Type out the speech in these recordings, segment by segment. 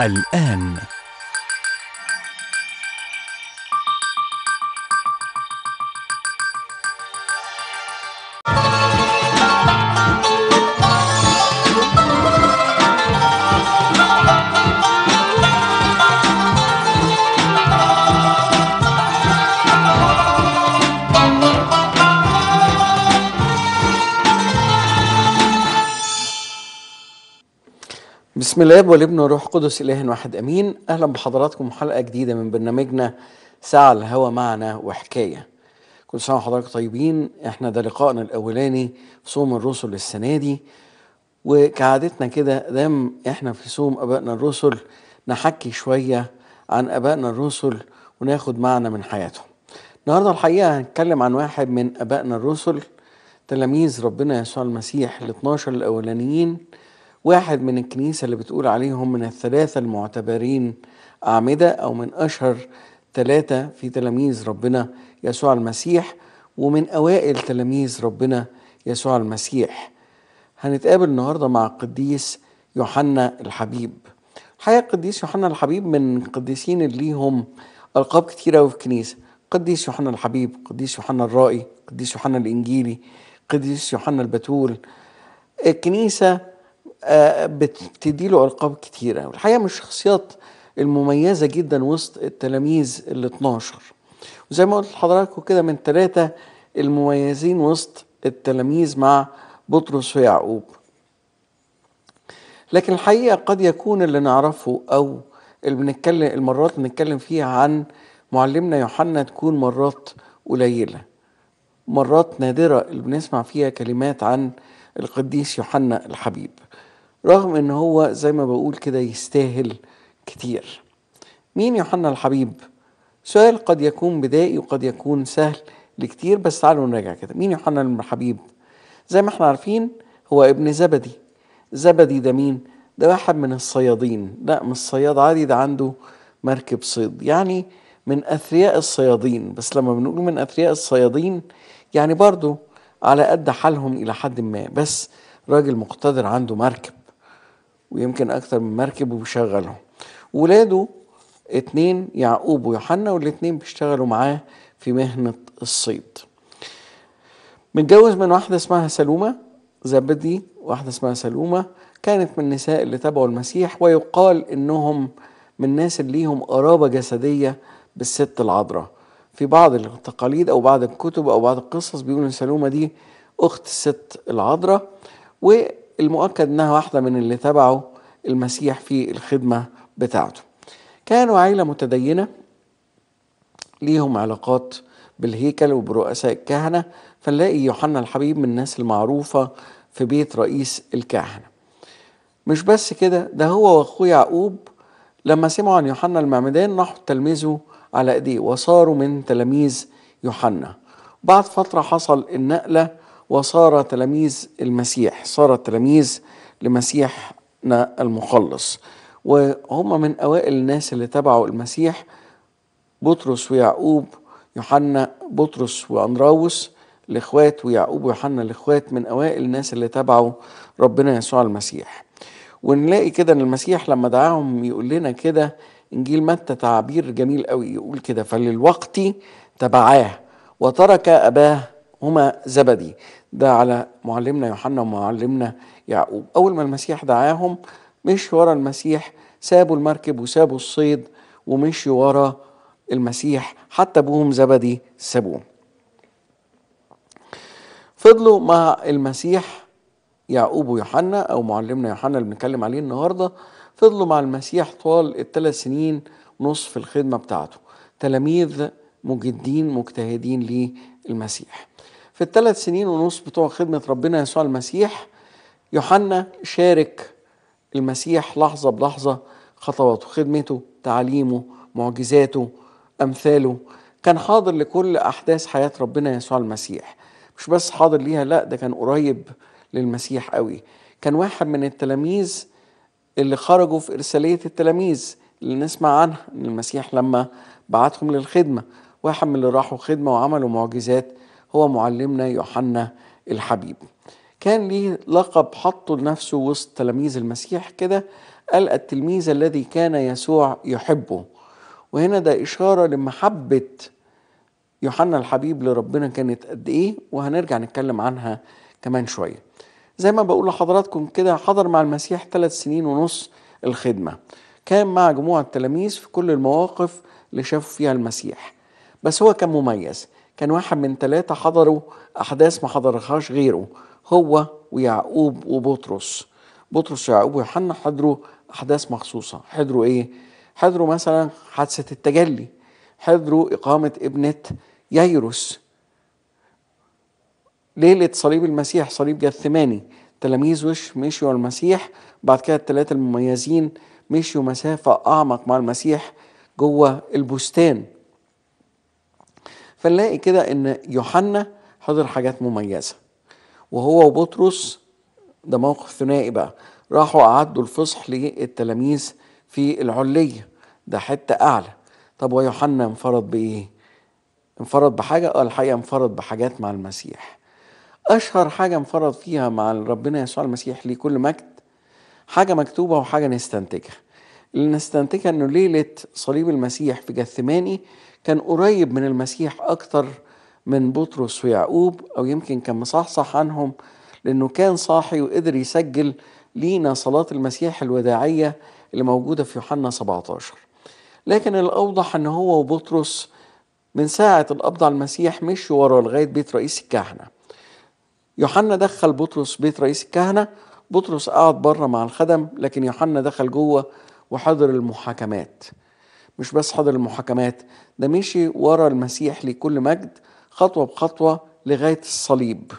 الآن بسم الله والابن والروح قدس اله واحد امين اهلا بحضراتكم حلقه جديده من برنامجنا ساعه الهوى معنا وحكايه كل سنه وحضراتكم طيبين احنا ده لقائنا الاولاني في صوم الرسل السنه دي وكعادتنا كده دام احنا في صوم ابائنا الرسل نحكي شويه عن ابائنا الرسل وناخد معنى من حياتهم النهارده الحقيقه هنتكلم عن واحد من ابائنا الرسل تلاميذ ربنا يسوع المسيح ال 12 الاولانيين واحد من الكنيسة اللي بتقول عليهم من الثلاثة المعتبرين أعمدة أو من أشهر ثلاثة في تلاميذ ربنا يسوع المسيح ومن أوائل تلاميذ ربنا يسوع المسيح هنتقابل النهاردة مع القديس يوحنا الحبيب الحقيقة القديس يوحنا الحبيب من القديسين اللي ليهم ألقاب كتيرة في الكنيسة قديس يوحنا الحبيب قديس يوحنا الرائي قديس يوحنا الإنجيلي قديس يوحنا البتول الكنيسة بتدي له القاب كتيره والحقيقه من الشخصيات المميزه جدا وسط التلاميذ ال 12 وزي ما قلت لحضراتكم كده من ثلاثه المميزين وسط التلاميذ مع بطرس ويعقوب لكن الحقيقه قد يكون اللي نعرفه او اللي بنتكلم المرات اللي بنتكلم فيها عن معلمنا يوحنا تكون مرات قليله مرات نادره اللي بنسمع فيها كلمات عن القديس يوحنا الحبيب رغم ان هو زي ما بقول كده يستاهل كتير مين يوحنا الحبيب سؤال قد يكون بدائي وقد يكون سهل لكتير بس تعالوا نراجع كده مين يوحنا الحبيب زي ما احنا عارفين هو ابن زبدي زبدي ده مين ده واحد من الصيادين لا مش صياد عادي ده عنده مركب صيد يعني من اثرياء الصيادين بس لما بنقول من اثرياء الصيادين يعني برضو على قد حالهم الى حد ما بس راجل مقتدر عنده مركب ويمكن اكثر من مركب وبيشغلهم ولاده اتنين يعقوب ويوحنا والاتنين بيشتغلوا معاه في مهنة الصيد متجوز من واحدة اسمها سلومة زبدي واحدة اسمها سلومة كانت من النساء اللي تبعوا المسيح ويقال انهم من الناس اللي ليهم قرابة جسدية بالست العذراء في بعض التقاليد او بعض الكتب او بعض القصص بيقولوا ان سلومة دي اخت الست العذراء و المؤكد انها واحده من اللي تبعوا المسيح في الخدمه بتاعته. كانوا عائله متدينه ليهم علاقات بالهيكل وبرؤساء الكهنه فنلاقي يوحنا الحبيب من الناس المعروفه في بيت رئيس الكهنه. مش بس كده ده هو واخوه يعقوب لما سمعوا عن يوحنا المعمدان راحوا تلميذه على ايديه وصاروا من تلاميذ يوحنا. بعد فتره حصل النقله وصار تلاميذ المسيح صار تلاميذ لمسيحنا المخلص وهم من أوائل الناس اللي تبعوا المسيح بطرس ويعقوب يوحنا بطرس وأندراوس الإخوات ويعقوب ويوحنا الإخوات من أوائل الناس اللي تبعوا ربنا يسوع المسيح ونلاقي كده ان المسيح لما دعاهم يقول لنا كده انجيل متى تعبير جميل قوي يقول كده فللوقت تبعاه وترك اباه هما زبدي ده على معلمنا يوحنا ومعلمنا يعقوب أول ما المسيح دعاهم مش ورا المسيح سابوا المركب وسابوا الصيد ومشوا ورا المسيح حتى أبوهم زبدي سابوه فضلوا مع المسيح يعقوب ويوحنا أو معلمنا يوحنا اللي بنتكلم عليه النهاردة فضلوا مع المسيح طوال الثلاث سنين نصف الخدمة بتاعته تلاميذ مجدين مجتهدين للمسيح في الثلاث سنين ونص بتوع خدمة ربنا يسوع المسيح يوحنا شارك المسيح لحظة بلحظة خطواته خدمته تعليمه معجزاته أمثاله كان حاضر لكل أحداث حياة ربنا يسوع المسيح مش بس حاضر ليها لا ده كان قريب للمسيح قوي كان واحد من التلاميذ اللي خرجوا في إرسالية التلاميذ اللي نسمع عنها إن المسيح لما بعتهم للخدمة واحد من اللي راحوا خدمة وعملوا معجزات هو معلمنا يوحنا الحبيب كان ليه لقب حطه لنفسه وسط تلاميذ المسيح كده قال التلميذ الذي كان يسوع يحبه وهنا ده إشارة لمحبة يوحنا الحبيب لربنا كانت قد إيه وهنرجع نتكلم عنها كمان شوية زي ما بقول لحضراتكم كده حضر مع المسيح ثلاث سنين ونص الخدمة كان مع مجموعة تلاميذ في كل المواقف اللي شافوا فيها المسيح بس هو كان مميز كان واحد من ثلاثة حضروا أحداث ما حضرهاش غيره هو ويعقوب وبطرس بطرس ويعقوب ويوحنا حضروا أحداث مخصوصة حضروا إيه؟ حضروا مثلا حادثة التجلي حضروا إقامة ابنة ييروس ليلة صليب المسيح صليب جثماني تلاميذ وش مشيوا المسيح بعد كده الثلاثة المميزين مشيوا مسافة أعمق مع المسيح جوه البستان فنلاقي كده ان يوحنا حضر حاجات مميزه وهو وبطرس ده موقف ثنائي بقى راحوا أعدوا الفصح للتلاميذ في العلية ده حتة أعلى طب ويوحنا انفرد بإيه؟ انفرد بحاجة؟ اه الحقيقة انفرد بحاجات مع المسيح أشهر حاجة انفرد فيها مع ربنا يسوع المسيح ليه كل مجد حاجة مكتوبة وحاجة نستنتجها اللي نستنتجها إنه ليلة صليب المسيح في جثماني كان قريب من المسيح أكتر من بطرس ويعقوب أو يمكن كان مصحصح عنهم لأنه كان صاحي وقدر يسجل لينا صلاة المسيح الوداعية اللي موجودة في يوحنا 17 لكن الأوضح أن هو وبطرس من ساعة القبض على المسيح مشوا ورا لغاية بيت رئيس الكهنة يوحنا دخل بطرس بيت رئيس الكهنة بطرس قعد بره مع الخدم لكن يوحنا دخل جوه وحضر المحاكمات مش بس حضر المحاكمات ده مشي ورا المسيح لكل مجد خطوة بخطوة لغاية الصليب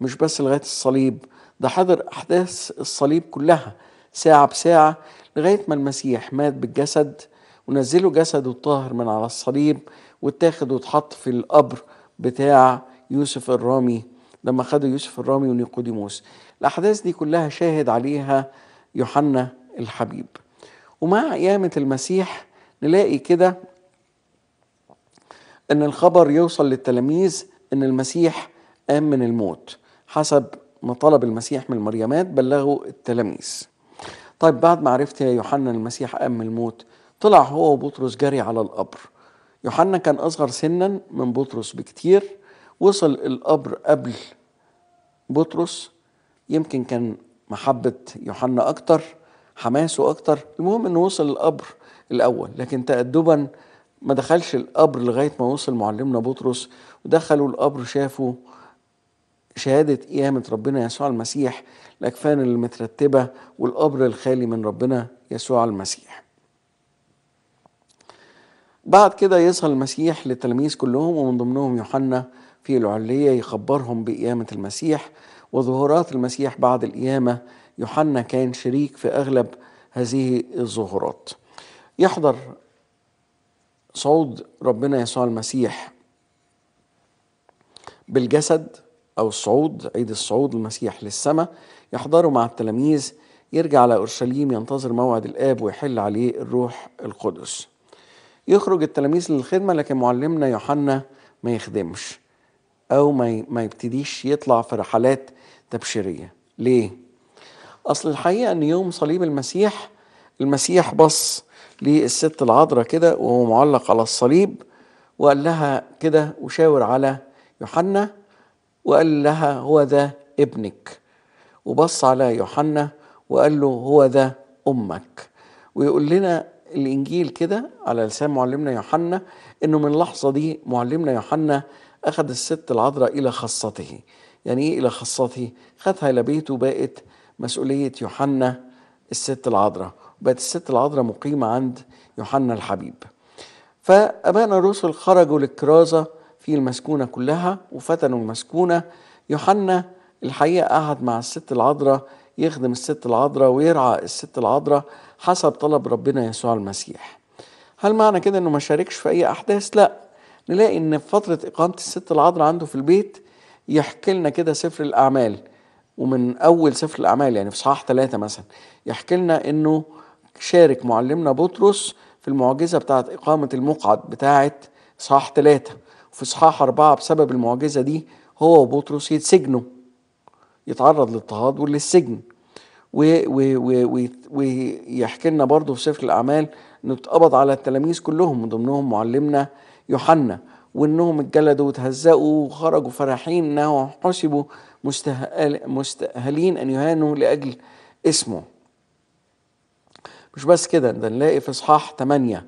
مش بس لغاية الصليب ده حضر أحداث الصليب كلها ساعة بساعة لغاية ما المسيح مات بالجسد ونزلوا جسده الطاهر من على الصليب واتاخد واتحط في القبر بتاع يوسف الرامي لما خدوا يوسف الرامي ونيقوديموس الأحداث دي كلها شاهد عليها يوحنا الحبيب ومع قيامة المسيح نلاقي كده ان الخبر يوصل للتلاميذ ان المسيح قام من الموت حسب ما طلب المسيح من المريمات بلغوا التلاميذ طيب بعد ما عرفت يا يوحنا المسيح قام من الموت طلع هو وبطرس جري على القبر يوحنا كان اصغر سنا من بطرس بكتير وصل القبر قبل بطرس يمكن كان محبه يوحنا اكتر حماسه اكتر المهم انه وصل القبر الاول لكن تأدبا ما دخلش القبر لغايه ما وصل معلمنا بطرس ودخلوا القبر شافوا شهادة قيامة ربنا يسوع المسيح الأكفان المترتبة والقبر الخالي من ربنا يسوع المسيح بعد كده يظهر المسيح للتلاميذ كلهم ومن ضمنهم يوحنا في العلية يخبرهم بقيامة المسيح وظهورات المسيح بعد القيامة يوحنا كان شريك في أغلب هذه الظهورات يحضر صعود ربنا يسوع المسيح بالجسد أو الصعود عيد الصعود المسيح للسماء يحضره مع التلاميذ يرجع على اورشليم ينتظر موعد الآب ويحل عليه الروح القدس يخرج التلاميذ للخدمة لكن معلمنا يوحنا ما يخدمش أو ما ما يبتديش يطلع في رحلات تبشيرية ليه؟ اصل الحقيقه ان يوم صليب المسيح المسيح بص للست العذراء كده وهو معلق على الصليب وقال لها كده وشاور على يوحنا وقال لها هو ذا ابنك وبص على يوحنا وقال له هو ذا امك ويقول لنا الانجيل كده على لسان معلمنا يوحنا انه من اللحظه دي معلمنا يوحنا اخذ الست العذراء الى خاصته يعني ايه الى خاصته خدها الى بيته بقت مسؤولية يوحنا الست العذراء وبقت الست العذراء مقيمة عند يوحنا الحبيب فأبانا الرسل خرجوا للكرازة في المسكونة كلها وفتنوا المسكونة يوحنا الحقيقة قعد مع الست العذراء يخدم الست العذراء ويرعى الست العذراء حسب طلب ربنا يسوع المسيح هل معنى كده انه ما شاركش في اي احداث لا نلاقي ان في فترة اقامة الست العذراء عنده في البيت يحكي لنا كده سفر الاعمال ومن اول سفر الاعمال يعني في صحاح ثلاثه مثلا يحكي لنا انه شارك معلمنا بطرس في المعجزه بتاعه اقامه المقعد بتاعه صحاح ثلاثه وفي صحاح اربعه بسبب المعجزه دي هو وبطرس يتسجنوا يتعرض للاضطهاد وللسجن ويحكي لنا برضه في سفر الاعمال انه اتقبض على التلاميذ كلهم من ضمنهم معلمنا يوحنا وانهم اتجلدوا وتهزقوا وخرجوا فرحين انهم حسبوا مستأهلين أن يهانوا لأجل اسمه مش بس كده ده نلاقي في اصحاح 8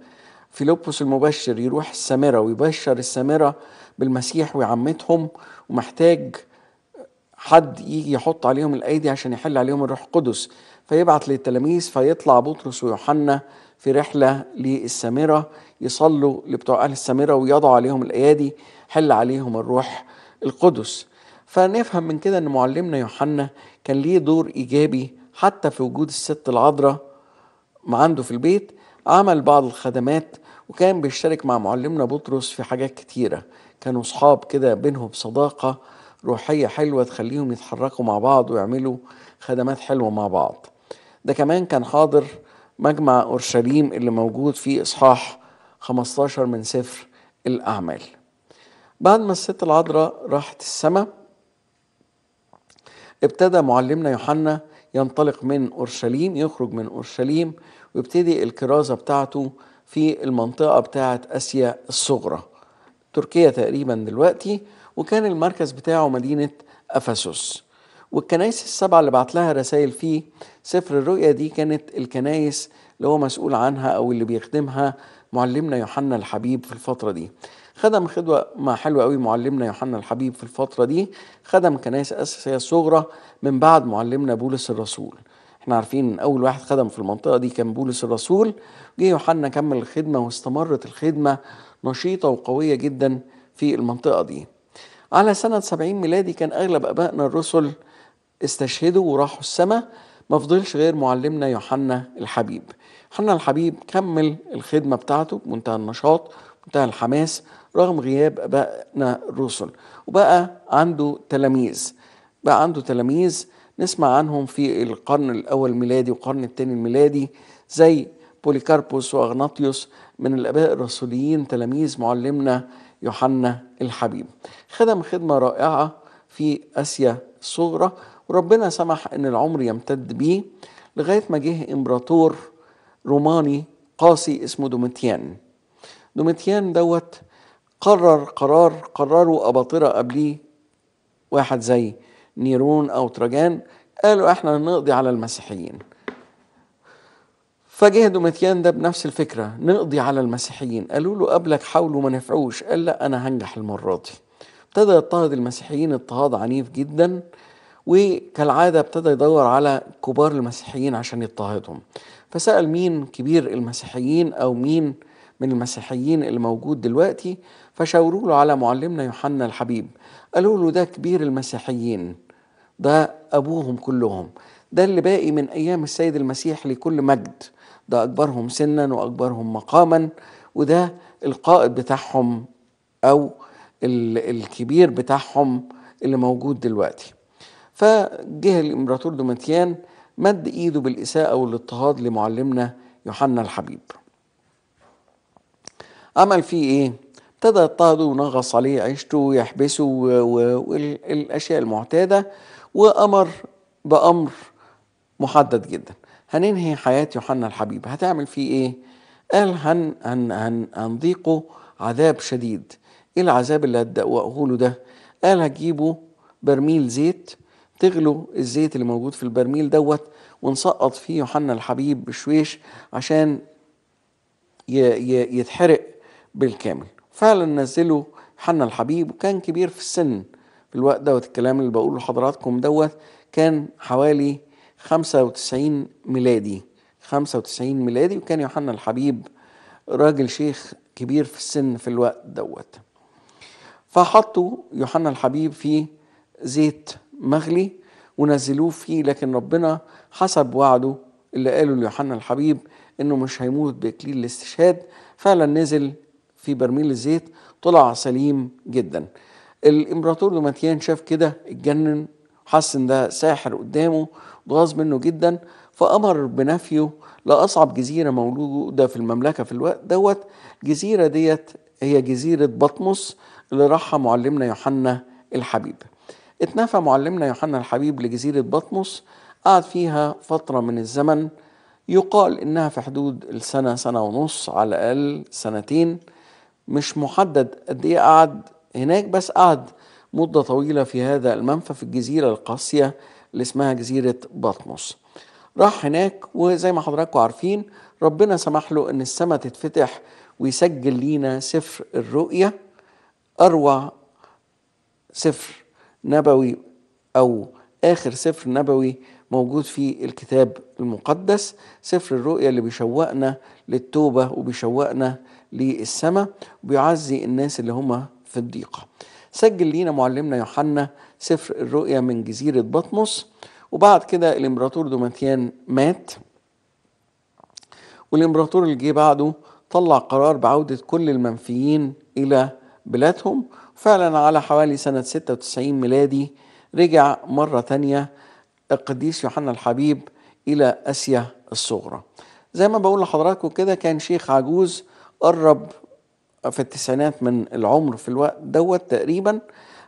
فيلبس المبشر يروح السامره ويبشر السامره بالمسيح ويعمتهم ومحتاج حد يجي يحط عليهم الايدي عشان يحل عليهم الروح القدس فيبعت للتلاميذ فيطلع بطرس ويوحنا في رحله للسامره يصلوا لبتوع اهل السامره ويضعوا عليهم الايادي حل عليهم الروح القدس فنفهم من كده ان معلمنا يوحنا كان ليه دور ايجابي حتى في وجود الست العذراء عنده في البيت عمل بعض الخدمات وكان بيشترك مع معلمنا بطرس في حاجات كتيرة كانوا صحاب كده بينهم صداقة روحية حلوة تخليهم يتحركوا مع بعض ويعملوا خدمات حلوة مع بعض ده كمان كان حاضر مجمع أورشليم اللي موجود في إصحاح 15 من سفر الأعمال بعد ما الست العذراء راحت السماء ابتدى معلمنا يوحنا ينطلق من اورشليم يخرج من اورشليم ويبتدي الكرازه بتاعته في المنطقه بتاعه اسيا الصغرى تركيا تقريبا دلوقتي وكان المركز بتاعه مدينه افسس والكنايس السبعه اللي بعت لها رسائل في سفر الرؤيا دي كانت الكنايس اللي هو مسؤول عنها او اللي بيخدمها معلمنا يوحنا الحبيب في الفتره دي خدم خدوة مع حلوة قوي معلمنا يوحنا الحبيب في الفترة دي خدم كنائس أساسية صغرى من بعد معلمنا بولس الرسول احنا عارفين اول واحد خدم في المنطقه دي كان بولس الرسول جه يوحنا كمل الخدمه واستمرت الخدمه نشيطه وقويه جدا في المنطقه دي على سنه 70 ميلادي كان اغلب ابائنا الرسل استشهدوا وراحوا السماء ما فضلش غير معلمنا يوحنا الحبيب يوحنا الحبيب كمل الخدمه بتاعته بمنتهى النشاط بمنتهى الحماس رغم غياب ابائنا الرسل وبقى عنده تلاميذ بقى عنده تلاميذ نسمع عنهم في القرن الاول الميلادي والقرن الثاني الميلادي زي بوليكاربوس واغناطيوس من الاباء الرسوليين تلاميذ معلمنا يوحنا الحبيب خدم خدمه رائعه في اسيا الصغرى وربنا سمح ان العمر يمتد بيه لغايه ما جه امبراطور روماني قاسي اسمه دوميتيان دوميتيان دوت قرر قرار قرروا أباطرة قبليه واحد زي نيرون أو تراجان قالوا احنا هنقضي على المسيحيين فجه دوماتيان ده بنفس الفكرة نقضي على المسيحيين قالوا له قبلك حاولوا ما نفعوش قال لا أنا هنجح المرة دي ابتدى يضطهد المسيحيين اضطهاد عنيف جدا وكالعادة ابتدى يدور على كبار المسيحيين عشان يضطهدهم فسأل مين كبير المسيحيين أو مين من المسيحيين اللي موجود دلوقتي فشاوروا له على معلمنا يوحنا الحبيب قالوا له ده كبير المسيحيين ده أبوهم كلهم ده اللي باقي من أيام السيد المسيح لكل مجد ده أكبرهم سنا وأكبرهم مقاما وده القائد بتاعهم أو الكبير بتاعهم اللي موجود دلوقتي فجه الإمبراطور دومتيان مد إيده بالإساءة والاضطهاد لمعلمنا يوحنا الحبيب عمل فيه إيه؟ ابتدى يضطهد ونغص عليه عيشته ويحبسه والاشياء المعتاده وامر بامر محدد جدا هننهي حياه يوحنا الحبيب هتعمل فيه ايه قال هن هن هن هنضيقه عذاب شديد ايه العذاب اللي هتدوقه له ده قال هتجيبه برميل زيت تغلو الزيت اللي موجود في البرميل دوت ونسقط فيه يوحنا الحبيب بشويش عشان يتحرق بالكامل فعلا نزله حنا الحبيب وكان كبير في السن في الوقت دوت الكلام اللي بقوله لحضراتكم دوت كان حوالي 95 ميلادي 95 ميلادي وكان يوحنا الحبيب راجل شيخ كبير في السن في الوقت دوت فحطوا يوحنا الحبيب في زيت مغلي ونزلوه فيه لكن ربنا حسب وعده اللي قاله ليوحنا الحبيب انه مش هيموت باكليل الاستشهاد فعلا نزل في برميل الزيت طلع سليم جدا الامبراطور دوماتيان شاف كده اتجنن حس ان ده ساحر قدامه اتغاظ منه جدا فامر بنفيه لاصعب جزيره موجوده في المملكه في الوقت دوت جزيره ديت هي جزيره بطمس اللي راحها معلمنا يوحنا الحبيب اتنفى معلمنا يوحنا الحبيب لجزيره بطمس قعد فيها فتره من الزمن يقال انها في حدود السنه سنه ونص على الاقل سنتين مش محدد قد ايه قعد هناك بس قعد مده طويله في هذا المنفى في الجزيره القاسيه اللي اسمها جزيره بطمس راح هناك وزي ما حضراتكم عارفين ربنا سمح له ان السماء تتفتح ويسجل لينا سفر الرؤيا أروع سفر نبوي أو آخر سفر نبوي موجود في الكتاب المقدس سفر الرؤيا اللي بيشوقنا للتوبة وبيشوقنا للسماء وبيعزي الناس اللي هم في الضيقة سجل لينا معلمنا يوحنا سفر الرؤيا من جزيرة بطمس وبعد كده الامبراطور دوماتيان مات والامبراطور اللي جه بعده طلع قرار بعودة كل المنفيين إلى بلادهم فعلا على حوالي سنة 96 ميلادي رجع مرة ثانيه القديس يوحنا الحبيب إلى آسيا الصغرى زي ما بقول لحضراتكم كده كان شيخ عجوز قرب في التسعينات من العمر في الوقت دوت تقريبا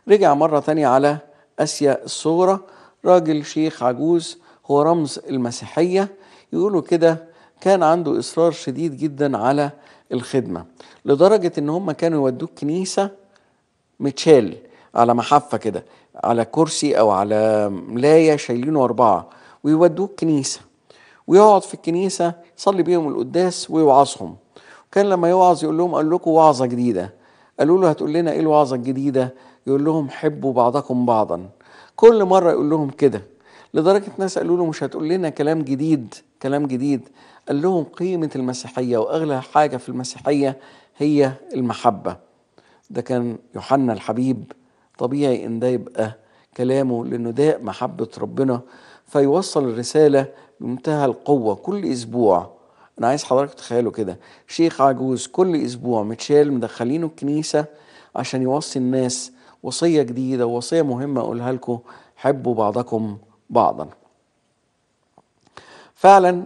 رجع مرة تانية على آسيا الصغرى راجل شيخ عجوز هو رمز المسيحية يقولوا كده كان عنده إصرار شديد جدا على الخدمة لدرجة إن هم كانوا يودوك كنيسة متشال على محفة كده على كرسي او على ملايه شايلينه اربعه ويودوه الكنيسه ويقعد في الكنيسه يصلي بيهم القداس ويوعظهم وكان لما يوعظ يقول لهم قال لكم وعظه جديده قالوا له هتقول لنا ايه الوعظه الجديده يقول لهم حبوا بعضكم بعضا كل مره يقول لهم كده لدرجه ناس قالوا له مش هتقول لنا كلام جديد كلام جديد قال لهم قيمه المسيحيه واغلى حاجه في المسيحيه هي المحبه ده كان يوحنا الحبيب طبيعي ان ده يبقى كلامه لانه ده محبه ربنا فيوصل الرساله بمنتهى القوه كل اسبوع انا عايز حضرتك تخيلوا كده شيخ عجوز كل اسبوع متشال مدخلينه الكنيسه عشان يوصي الناس وصيه جديده ووصيه مهمه اقولها لكم حبوا بعضكم بعضا فعلا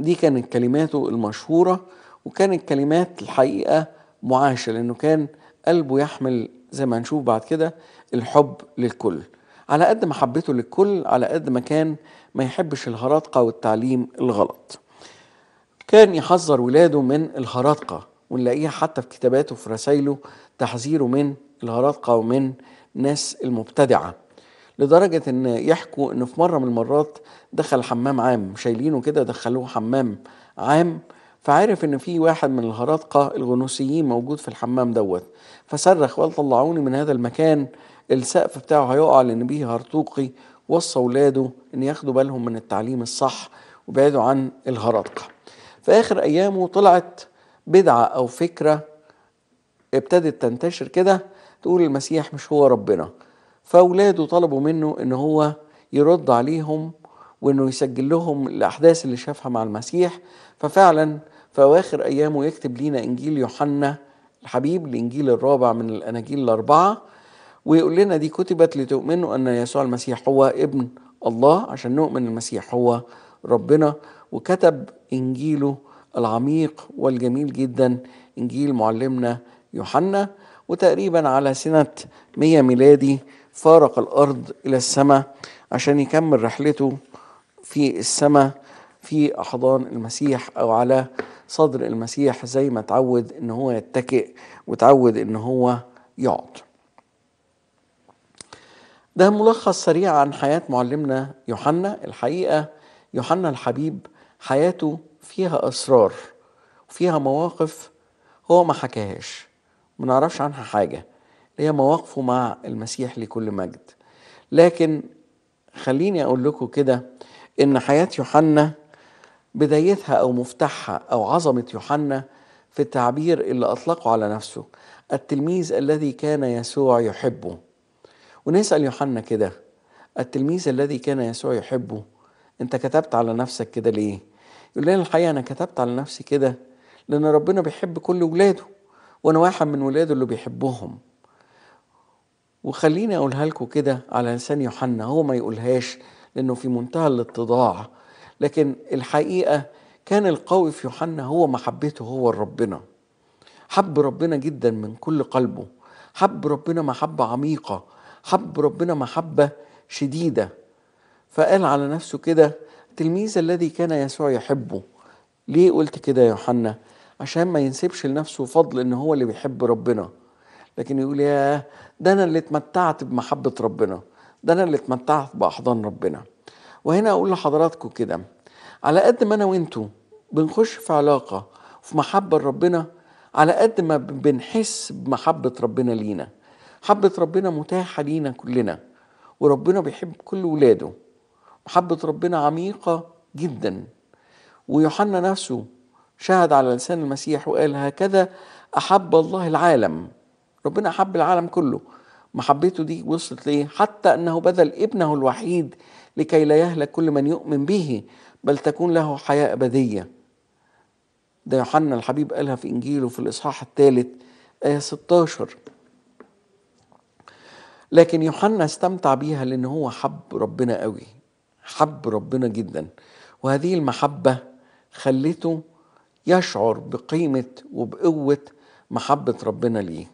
دي كانت كلماته المشهوره وكانت كلمات الحقيقه معاشه لانه كان قلبه يحمل زي ما هنشوف بعد كده الحب للكل على قد ما حبته للكل على قد ما كان ما يحبش الهراطقة والتعليم الغلط كان يحذر ولاده من الهراطقة ونلاقيها حتى في كتاباته في رسائله تحذيره من الهراطقة ومن ناس المبتدعة لدرجة ان يحكوا ان في مرة من المرات دخل حمام عام شايلينه كده دخلوه حمام عام فعرف ان في واحد من الهرطقه الغنوصيين موجود في الحمام دوت فصرخ وقال طلعوني من هذا المكان السقف بتاعه هيقع لان بيه هرطوقي وصى ولاده ان ياخدوا بالهم من التعليم الصح وبعدوا عن الهرطقه في اخر ايامه طلعت بدعه او فكره ابتدت تنتشر كده تقول المسيح مش هو ربنا فاولاده طلبوا منه ان هو يرد عليهم وانه يسجل لهم الاحداث اللي شافها مع المسيح ففعلا في أواخر أيامه يكتب لينا إنجيل يوحنا الحبيب الإنجيل الرابع من الأناجيل الأربعة ويقول لنا دي كتبت لتؤمنوا أن يسوع المسيح هو ابن الله عشان نؤمن المسيح هو ربنا وكتب إنجيله العميق والجميل جدا إنجيل معلمنا يوحنا وتقريبا على سنة 100 ميلادي فارق الأرض إلى السماء عشان يكمل رحلته في السماء في أحضان المسيح أو على صدر المسيح زي ما اتعود ان هو يتكئ وتعود ان هو يقعد ده ملخص سريع عن حياة معلمنا يوحنا الحقيقة يوحنا الحبيب حياته فيها أسرار وفيها مواقف هو ما حكاهاش ما نعرفش عنها حاجة هي مواقفه مع المسيح لكل مجد لكن خليني أقول لكم كده إن حياة يوحنا بدايتها أو مفتاحها أو عظمة يوحنا في التعبير اللي أطلقه على نفسه التلميذ الذي كان يسوع يحبه ونسأل يوحنا كده التلميذ الذي كان يسوع يحبه أنت كتبت على نفسك كده ليه؟ يقول لنا الحقيقة أنا كتبت على نفسي كده لأن ربنا بيحب كل ولاده وأنا واحد من ولاده اللي بيحبهم وخليني أقولها لكم كده على لسان يوحنا هو ما يقولهاش لأنه في منتهى الاتضاع لكن الحقيقه كان القوي في يوحنا هو محبته هو لربنا حب ربنا جدا من كل قلبه حب ربنا محبه عميقه حب ربنا محبه شديده فقال على نفسه كده تلميذ الذي كان يسوع يحبه ليه قلت كده يا يوحنا عشان ما ينسبش لنفسه فضل ان هو اللي بيحب ربنا لكن يقول يا ده انا اللي اتمتعت بمحبه ربنا ده انا اللي اتمتعت باحضان ربنا وهنا اقول لحضراتكم كده على قد ما انا وانتو بنخش في علاقه في محبه لربنا على قد ما بنحس بمحبه ربنا لينا محبه ربنا متاحه لينا كلنا وربنا بيحب كل ولاده محبه ربنا عميقه جدا ويوحنا نفسه شهد على لسان المسيح وقال هكذا احب الله العالم ربنا احب العالم كله محبته دي وصلت ليه حتى انه بذل ابنه الوحيد لكي لا يهلك كل من يؤمن به بل تكون له حياة أبدية ده يوحنا الحبيب قالها في إنجيله في الإصحاح الثالث آية 16 لكن يوحنا استمتع بيها لأن هو حب ربنا قوي حب ربنا جدا وهذه المحبة خلته يشعر بقيمة وبقوة محبة ربنا ليه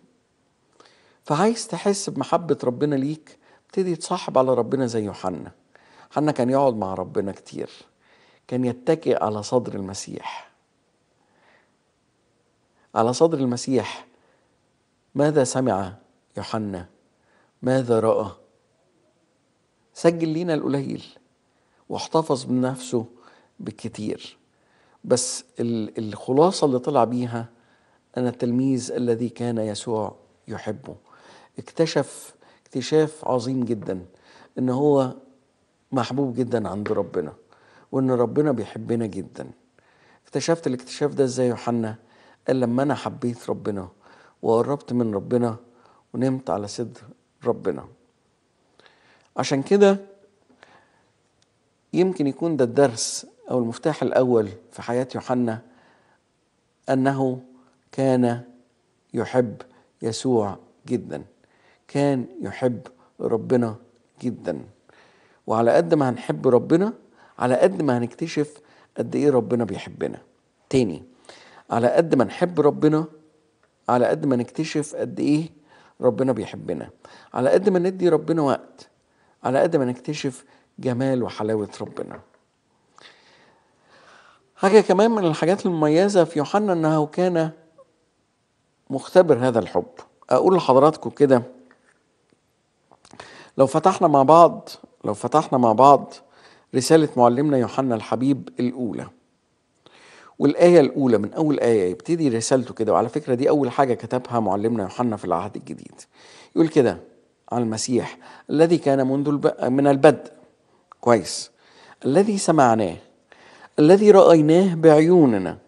فعايز تحس بمحبة ربنا ليك ابتدي تصاحب على ربنا زي يوحنا حنا كان يقعد مع ربنا كتير كان يتكئ على صدر المسيح على صدر المسيح ماذا سمع يوحنا ماذا راى سجل لينا القليل واحتفظ بنفسه بالكتير بس الخلاصه اللي طلع بيها انا التلميذ الذي كان يسوع يحبه اكتشف اكتشاف عظيم جدا ان هو محبوب جدا عند ربنا وان ربنا بيحبنا جدا اكتشفت الاكتشاف ده ازاي يوحنا قال لما انا حبيت ربنا وقربت من ربنا ونمت على صدر ربنا عشان كده يمكن يكون ده الدرس او المفتاح الاول في حياه يوحنا انه كان يحب يسوع جدا كان يحب ربنا جدا وعلى قد ما هنحب ربنا على قد ما هنكتشف قد ايه ربنا بيحبنا تاني على قد ما نحب ربنا على قد ما نكتشف قد ايه ربنا بيحبنا على قد ما ندي ربنا وقت على قد ما نكتشف جمال وحلاوة ربنا حاجة كمان من الحاجات المميزة في يوحنا أنه كان مختبر هذا الحب أقول لحضراتكم كده لو فتحنا مع بعض لو فتحنا مع بعض رسالة معلمنا يوحنا الحبيب الأولى والآية الأولى من أول آية يبتدي رسالته كده وعلى فكرة دي أول حاجة كتبها معلمنا يوحنا في العهد الجديد يقول كده عن المسيح الذي كان منذ الب... من البدء كويس الذي سمعناه الذي رأيناه بعيوننا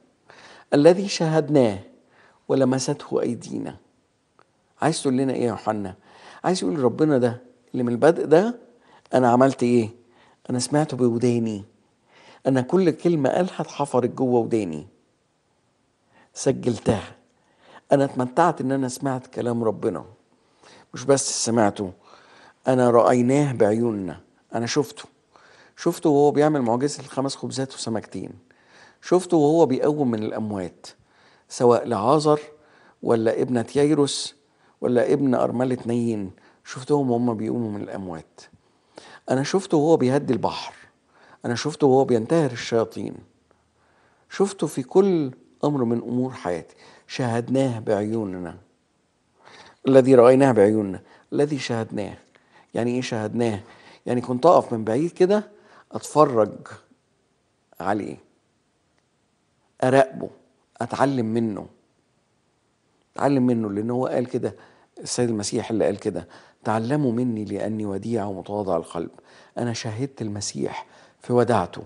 الذي شاهدناه ولمسته أيدينا عايز تقول لنا إيه يا يوحنا عايز يقول ربنا ده اللي من البدء ده أنا عملت إيه أنا سمعته بوداني أنا كل كلمة قالها اتحفرت جوه وداني سجلتها أنا اتمتعت إن أنا سمعت كلام ربنا مش بس سمعته أنا رأيناه بعيوننا أنا شفته شفته وهو بيعمل معجزة الخمس خبزات وسمكتين شفته وهو بيقوم من الأموات سواء لعازر ولا ابنة ييروس ولا ابن أرملة نين شفتهم وهم بيقوموا من الأموات أنا شفته وهو بيهدي البحر أنا شفته وهو بينتهر الشياطين شفته في كل أمر من أمور حياتي شاهدناه بعيوننا الذي رأيناه بعيوننا الذي شاهدناه يعني إيه شاهدناه يعني كنت أقف من بعيد كده أتفرج عليه أراقبه أتعلم منه أتعلم منه لأن هو قال كده السيد المسيح اللي قال كده تعلموا مني لأني وديع ومتواضع القلب أنا شاهدت المسيح في وداعته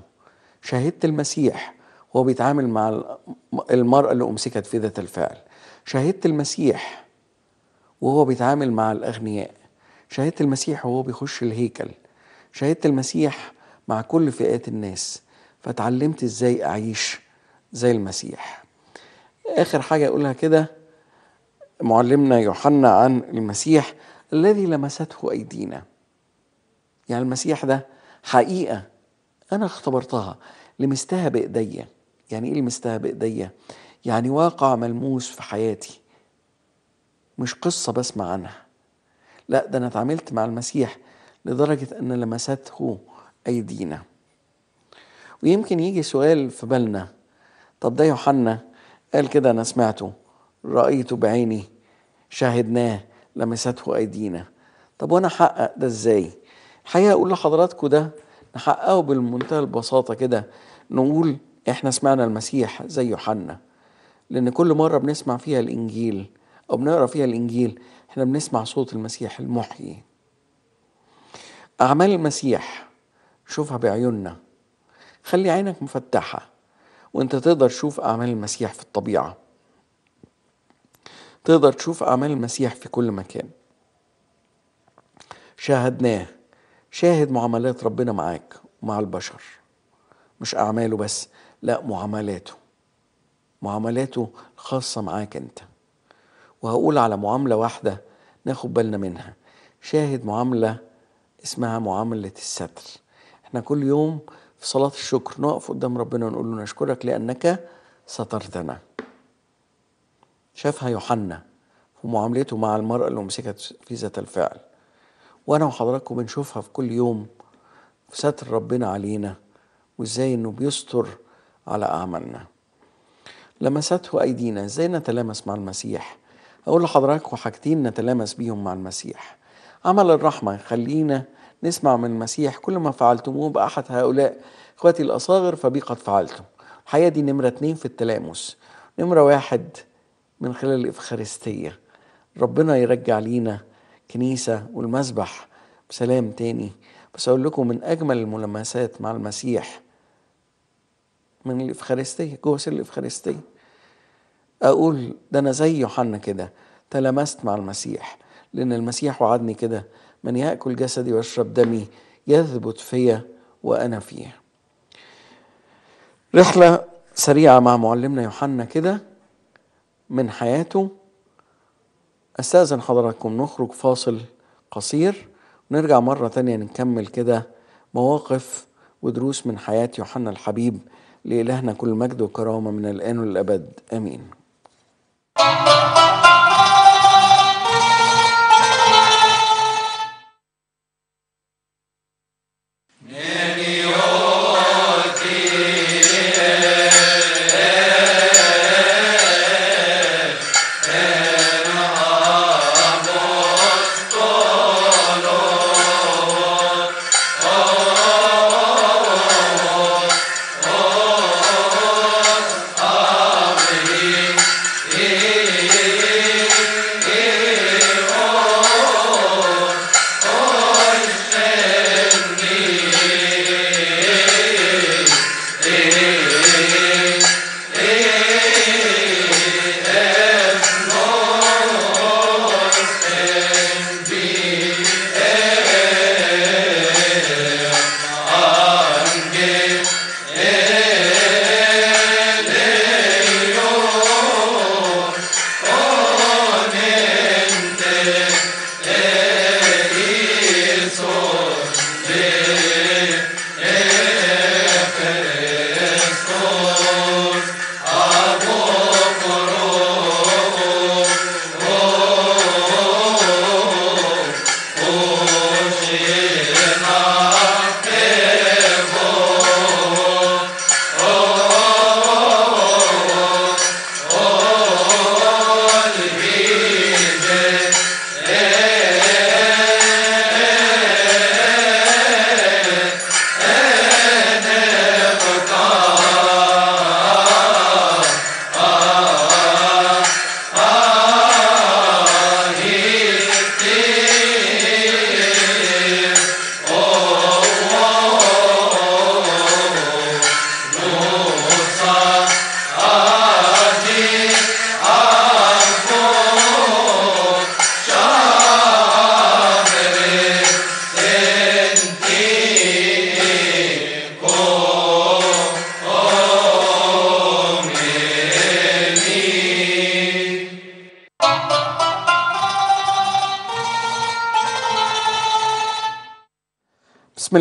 شاهدت المسيح وهو بيتعامل مع المرأة اللي أمسكت في ذات الفعل شاهدت المسيح وهو بيتعامل مع الأغنياء شاهدت المسيح وهو بيخش الهيكل شاهدت المسيح مع كل فئات الناس فتعلمت ازاي أعيش زي المسيح آخر حاجة أقولها كده معلمنا يوحنا عن المسيح الذي لمسته أيدينا يعني المسيح ده حقيقة أنا اختبرتها لمستها بإيديا يعني إيه لمستها بإيديا يعني واقع ملموس في حياتي مش قصة بسمع عنها لا ده أنا اتعاملت مع المسيح لدرجة أن لمسته أيدينا ويمكن يجي سؤال في بالنا طب ده يوحنا قال كده أنا سمعته رأيته بعيني شاهدناه لمسته ايدينا طب وانا احقق ده ازاي الحقيقه اقول لحضراتكم ده نحققه بمنتهى البساطه كده نقول احنا سمعنا المسيح زي يوحنا لان كل مره بنسمع فيها الانجيل او بنقرا فيها الانجيل احنا بنسمع صوت المسيح المحيي اعمال المسيح شوفها بعيوننا خلي عينك مفتحه وانت تقدر تشوف اعمال المسيح في الطبيعه تقدر تشوف أعمال المسيح في كل مكان شاهدناه شاهد معاملات ربنا معاك ومع البشر مش أعماله بس لا معاملاته معاملاته خاصة معاك أنت وهقول على معاملة واحدة ناخد بالنا منها شاهد معاملة اسمها معاملة الستر احنا كل يوم في صلاة الشكر نقف قدام ربنا ونقول له نشكرك لأنك سترتنا شافها يوحنا في معاملته مع المرأة اللي مسكت في ذات الفعل وأنا وحضراتكم بنشوفها في كل يوم في ستر ربنا علينا وإزاي إنه بيستر على أعمالنا لمسته أيدينا إزاي نتلامس مع المسيح أقول لحضراتكم حاجتين نتلامس بيهم مع المسيح عمل الرحمة خلينا نسمع من المسيح كل ما فعلتموه بأحد هؤلاء إخواتي الأصاغر فبي قد فعلتم الحقيقة دي نمرة اتنين في التلامس نمرة واحد من خلال الإفخارستية ربنا يرجع لينا كنيسة والمسبح بسلام تاني بس أقول لكم من أجمل الملامسات مع المسيح من الإفخارستية جوه سر الإفخارستية أقول ده أنا زي يوحنا كده تلامست مع المسيح لأن المسيح وعدني كده من يأكل جسدي ويشرب دمي يثبت فيا وأنا فيه رحلة سريعة مع معلمنا يوحنا كده من حياته استاذن حضراتكم نخرج فاصل قصير ونرجع مرة تانية نكمل كده مواقف ودروس من حياة يوحنا الحبيب لإلهنا كل مجد وكرامة من الآن والأبد آمين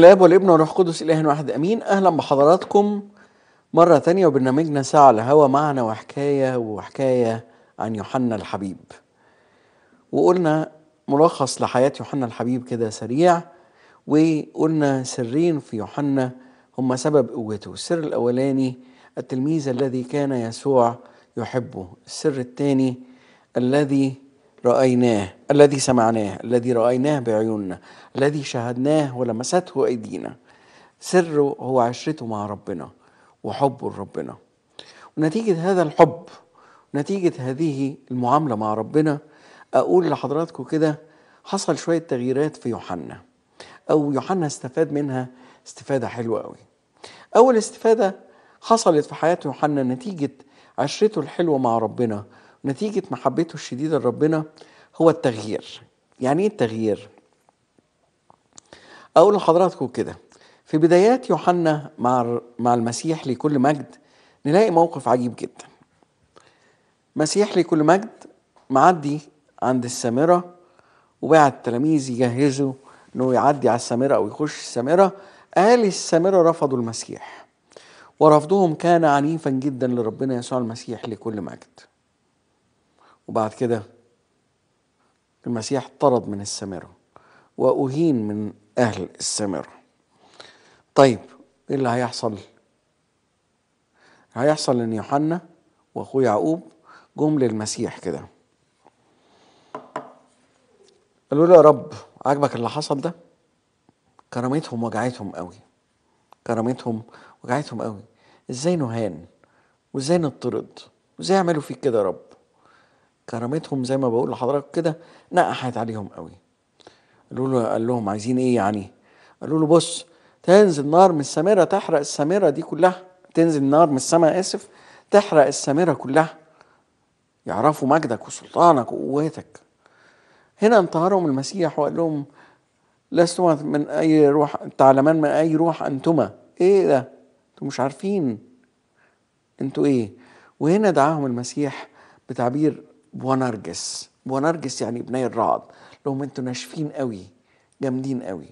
الاب والابن والروح القدس اله واحد امين اهلا بحضراتكم مره تانية وبرنامجنا ساعه على الهوا معنا وحكايه وحكايه عن يوحنا الحبيب وقلنا ملخص لحياه يوحنا الحبيب كده سريع وقلنا سرين في يوحنا هما سبب قوته السر الاولاني التلميذ الذي كان يسوع يحبه السر الثاني الذي رأيناه الذي سمعناه الذي رأيناه بعيوننا الذي شاهدناه ولمسته أيدينا سره هو عشرته مع ربنا وحبه لربنا ونتيجة هذا الحب ونتيجة هذه المعاملة مع ربنا أقول لحضراتكم كده حصل شوية تغييرات في يوحنا أو يوحنا استفاد منها استفادة حلوة قوي أول استفادة حصلت في حياة يوحنا نتيجة عشرته الحلوة مع ربنا نتيجة محبته الشديدة لربنا هو التغيير يعني ايه التغيير؟ أقول لحضراتكم كده في بدايات يوحنا مع مع المسيح لكل مجد نلاقي موقف عجيب جدا مسيح لكل مجد معدي عند السامرة وبعت التلاميذ يجهزوا انه يعدي على السامرة او يخش السامرة اهالي السامرة رفضوا المسيح ورفضهم كان عنيفا جدا لربنا يسوع المسيح لكل مجد وبعد كده المسيح طرد من السامرة وأهين من أهل السامرة طيب إيه اللي هيحصل هيحصل إن يوحنا وأخوه يعقوب جم للمسيح كده قالوا له يا رب عاجبك اللي حصل ده كرامتهم وجعتهم قوي كرامتهم وجعتهم قوي ازاي نهان وازاي نطرد وازاي يعملوا فيك كده يا رب كرامتهم زي ما بقول لحضرتك كده نقحت عليهم قوي قالوا له قال لهم عايزين ايه يعني قالوا له بص تنزل نار من السامره تحرق السامره دي كلها تنزل نار من السماء اسف تحرق السامره كلها يعرفوا مجدك وسلطانك وقوتك هنا انتهرهم المسيح وقال لهم لستما من اي روح تعلمان من اي روح انتما ايه ده انتوا مش عارفين انتوا ايه وهنا دعاهم المسيح بتعبير بونرجس بونرجس يعني بني الرعد لهم انتوا ناشفين قوي جامدين قوي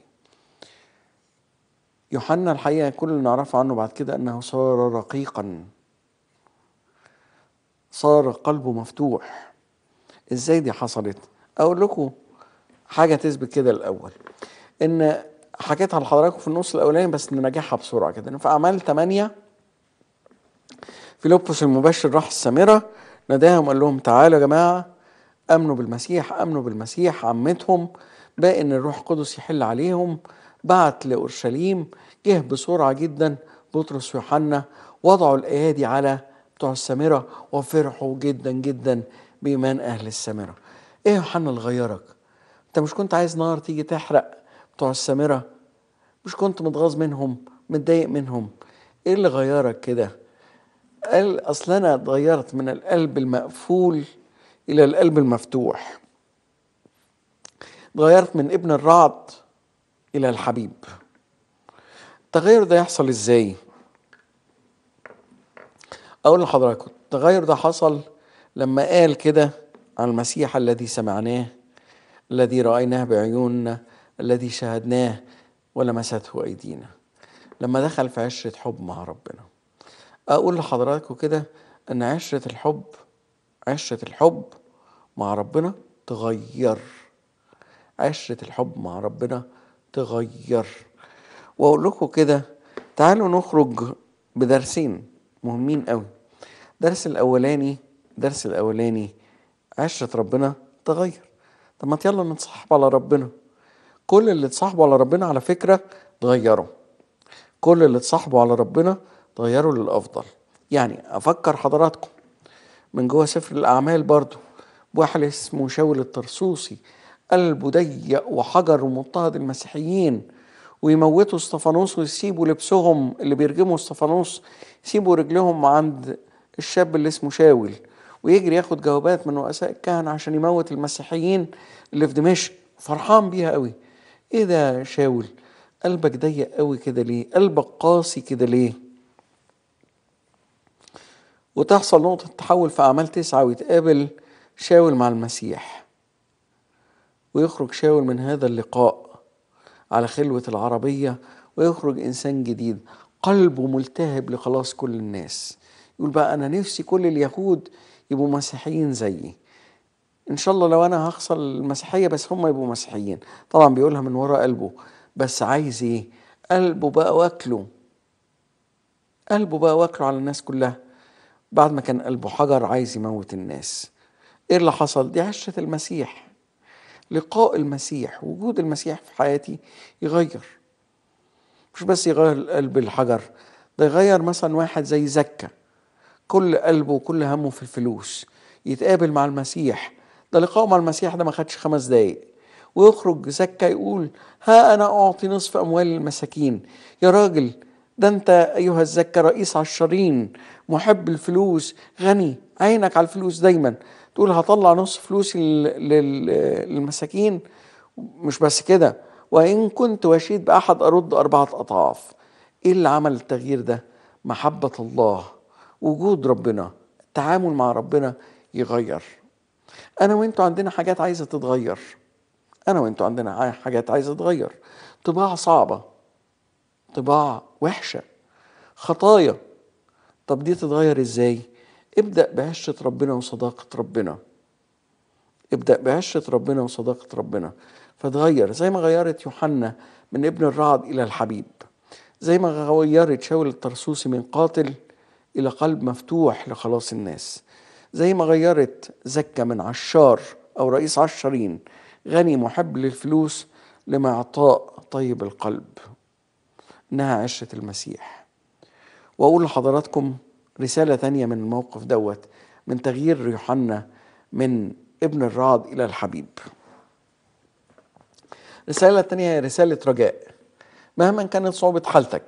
يوحنا الحقيقه كل اللي نعرفه عنه بعد كده انه صار رقيقا صار قلبه مفتوح ازاي دي حصلت اقول لكم حاجه تثبت كده الاول ان حكيتها لحضراتكم في النص الاولاني بس نراجعها بسرعه كده في اعمال 8 فيلبس المبشر راح السامره ناداهم قال لهم تعالوا يا جماعه امنوا بالمسيح امنوا بالمسيح عمتهم بقى ان الروح القدس يحل عليهم بعت لاورشليم جه بسرعه جدا بطرس ويوحنا وضعوا الايادي على بتوع السامره وفرحوا جدا جدا بايمان اهل السامره ايه يا يوحنا اللي غيرك انت مش كنت عايز نار تيجي تحرق بتوع السامره مش كنت متغاظ منهم متضايق منهم ايه اللي غيرك كده قال اصل انا اتغيرت من القلب المقفول الى القلب المفتوح اتغيرت من ابن الرعد الى الحبيب التغير ده يحصل ازاي اقول لحضراتكم التغير ده حصل لما قال كده عن المسيح الذي سمعناه الذي رايناه بعيوننا الذي شاهدناه ولمسته ايدينا لما دخل في عشره حب مع ربنا اقول لحضراتكم كده ان عشرة الحب عشرة الحب مع ربنا تغير عشرة الحب مع ربنا تغير واقول لكم كده تعالوا نخرج بدرسين مهمين قوي درس الاولاني درس الاولاني عشرة ربنا تغير طب ما يلا نتصاحب على ربنا كل اللي اتصاحبوا على ربنا على فكرة تغيروا كل اللي اتصاحبوا على ربنا تغيروا للأفضل يعني أفكر حضراتكم من جوه سفر الأعمال برضو واحد اسمه شاول الترسوسي قلبه ضيق وحجر ومضطهد المسيحيين ويموتوا استفانوس ويسيبوا لبسهم اللي بيرجموا استفانوس يسيبوا رجلهم عند الشاب اللي اسمه شاول ويجري ياخد جوابات من رؤساء الكهنة عشان يموت المسيحيين اللي في دمشق فرحان بيها قوي ايه ده شاول قلبك ضيق قوي كده ليه قلبك قاسي كده ليه وتحصل نقطة تحول في أعمال تسعة ويتقابل شاول مع المسيح ويخرج شاول من هذا اللقاء على خلوة العربية ويخرج إنسان جديد قلبه ملتهب لخلاص كل الناس يقول بقى أنا نفسي كل اليهود يبقوا مسيحيين زيي إن شاء الله لو أنا هخسر المسيحية بس هم يبقوا مسيحيين طبعا بيقولها من وراء قلبه بس عايز إيه قلبه بقى واكله قلبه بقى واكله على الناس كلها بعد ما كان قلبه حجر عايز يموت الناس ايه اللي حصل دي عشرة المسيح لقاء المسيح وجود المسيح في حياتي يغير مش بس يغير قلب الحجر ده يغير مثلا واحد زي زكا كل قلبه وكل همه في الفلوس يتقابل مع المسيح ده لقاء مع المسيح ده ما خدش خمس دقايق ويخرج زكا يقول ها انا اعطي نصف اموال المساكين يا راجل ده انت ايها الزكا رئيس عشرين محب الفلوس غني عينك على الفلوس دايما تقول هطلع نص فلوسي للمساكين مش بس كده وان كنت وشيد باحد ارد اربعه اضعاف ايه اللي عمل التغيير ده محبه الله وجود ربنا التعامل مع ربنا يغير انا وانتوا عندنا حاجات عايزه تتغير انا وانتوا عندنا حاجات عايزه تتغير طباع صعبه طباع وحشه خطايا طب دي تتغير ازاي ابدا بعشه ربنا وصداقه ربنا ابدا بعشه ربنا وصداقه ربنا فتغير زي ما غيرت يوحنا من ابن الرعد الى الحبيب زي ما غيرت شاول الترسوسي من قاتل الى قلب مفتوح لخلاص الناس زي ما غيرت زكة من عشار أو رئيس عشرين غني محب للفلوس لمعطاء طيب القلب إنها عشرة المسيح وأقول لحضراتكم رسالة ثانية من الموقف دوت من تغيير يوحنا من ابن الرعد إلى الحبيب الرسالة الثانية هي رسالة رجاء مهما كانت صعوبة حالتك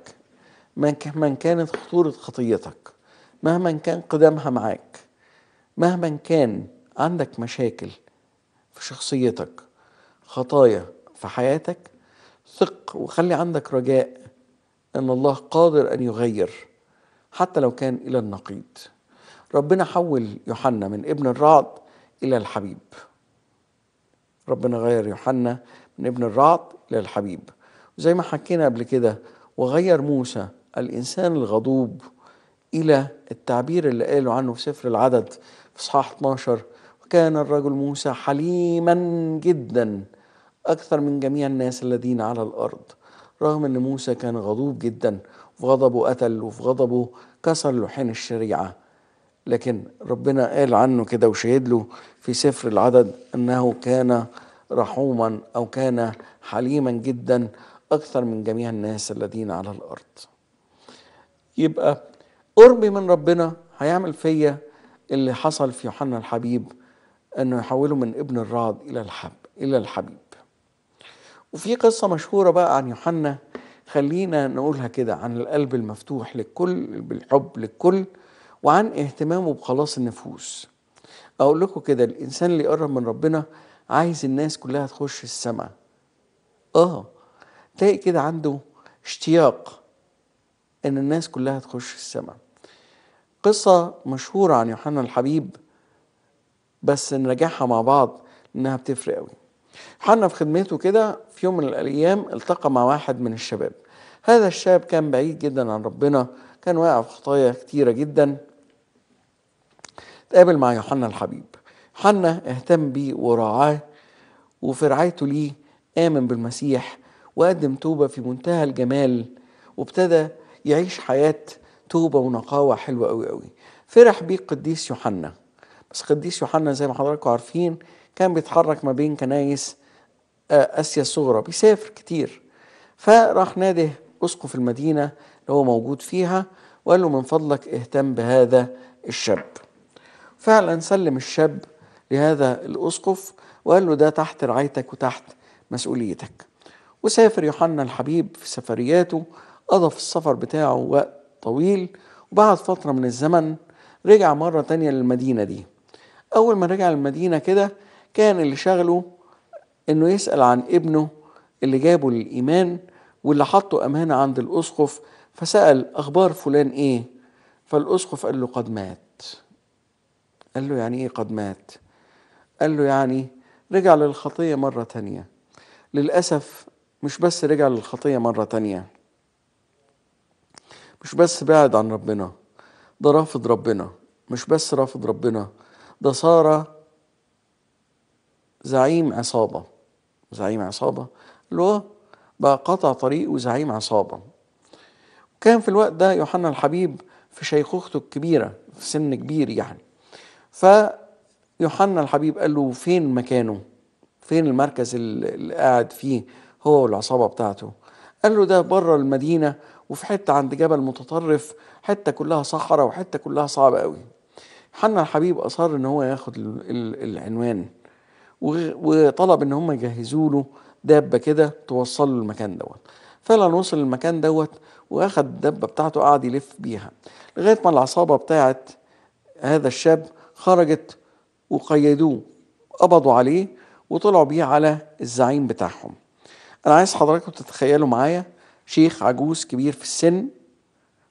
مهما كانت خطورة خطيتك مهما كان قدامها معاك مهما كان عندك مشاكل في شخصيتك خطايا في حياتك ثق وخلي عندك رجاء ان الله قادر ان يغير حتى لو كان الى النقيض ربنا حول يوحنا من ابن الرعد الى الحبيب ربنا غير يوحنا من ابن الرعد الى الحبيب وزي ما حكينا قبل كده وغير موسى الانسان الغضوب الى التعبير اللي قالوا عنه في سفر العدد في اصحاح 12 وكان الرجل موسى حليما جدا اكثر من جميع الناس الذين على الارض رغم أن موسى كان غضوب جدا وفي غضبه قتل وفي غضبه كسر لوحين الشريعة لكن ربنا قال عنه كده وشهد له في سفر العدد أنه كان رحوما أو كان حليما جدا أكثر من جميع الناس الذين على الأرض يبقى قربي من ربنا هيعمل فيا اللي حصل في يوحنا الحبيب أنه يحوله من ابن الرعد إلى الحب إلى الحبيب وفي قصة مشهورة بقى عن يوحنا خلينا نقولها كده عن القلب المفتوح للكل بالحب للكل وعن اهتمامه بخلاص النفوس اقول لكم كده الانسان اللي يقرب من ربنا عايز الناس كلها تخش السماء اه تلاقي كده عنده اشتياق ان الناس كلها تخش السماء قصة مشهورة عن يوحنا الحبيب بس نراجعها مع بعض انها بتفرق قوي يوحنا في خدمته كده في يوم من الأيام التقى مع واحد من الشباب هذا الشاب كان بعيد جدا عن ربنا كان واقع في خطايا كتيرة جدا تقابل مع يوحنا الحبيب يوحنا اهتم بيه ورعاه وفي رعايته ليه آمن بالمسيح وقدم توبة في منتهى الجمال وابتدى يعيش حياة توبة ونقاوة حلوة قوي قوي فرح بيه القديس يوحنا بس قديس يوحنا زي ما حضراتكم عارفين كان بيتحرك ما بين كنايس آسيا الصغرى بيسافر كتير فراح ناده أسقف المدينة اللي هو موجود فيها وقال له من فضلك اهتم بهذا الشاب فعلا سلم الشاب لهذا الأسقف وقال له ده تحت رعايتك وتحت مسؤوليتك وسافر يوحنا الحبيب في سفرياته قضى في السفر بتاعه وقت طويل وبعد فترة من الزمن رجع مرة تانية للمدينة دي أول ما رجع المدينة كده كان اللي شغله انه يسال عن ابنه اللي جابه للايمان واللي حطه امانه عند الاسقف فسال اخبار فلان ايه فالاسقف قال له قد مات قال له يعني ايه قد مات قال له يعني رجع للخطيه مره تانيه للاسف مش بس رجع للخطيه مره تانيه مش بس بعد عن ربنا ده رافض ربنا مش بس رافض ربنا ده صار زعيم عصابه زعيم عصابة اللي هو بقى قطع طريقه زعيم عصابة وكان في الوقت ده يوحنا الحبيب في شيخوخته الكبيرة في سن كبير يعني فيوحنا الحبيب قال له فين مكانه فين المركز اللي قاعد فيه هو والعصابة بتاعته قال له ده بره المدينة وفي حتة عند جبل متطرف حتة كلها صحراء وحتة كلها صعبة قوي حنا الحبيب أصر إن هو ياخد العنوان وطلب ان هم يجهزوا له دابه كده توصل له المكان دوت فعلا وصل المكان دوت واخد الدبه بتاعته قعد يلف بيها لغايه ما العصابه بتاعت هذا الشاب خرجت وقيدوه قبضوا عليه وطلعوا بيه على الزعيم بتاعهم انا عايز حضراتكم تتخيلوا معايا شيخ عجوز كبير في السن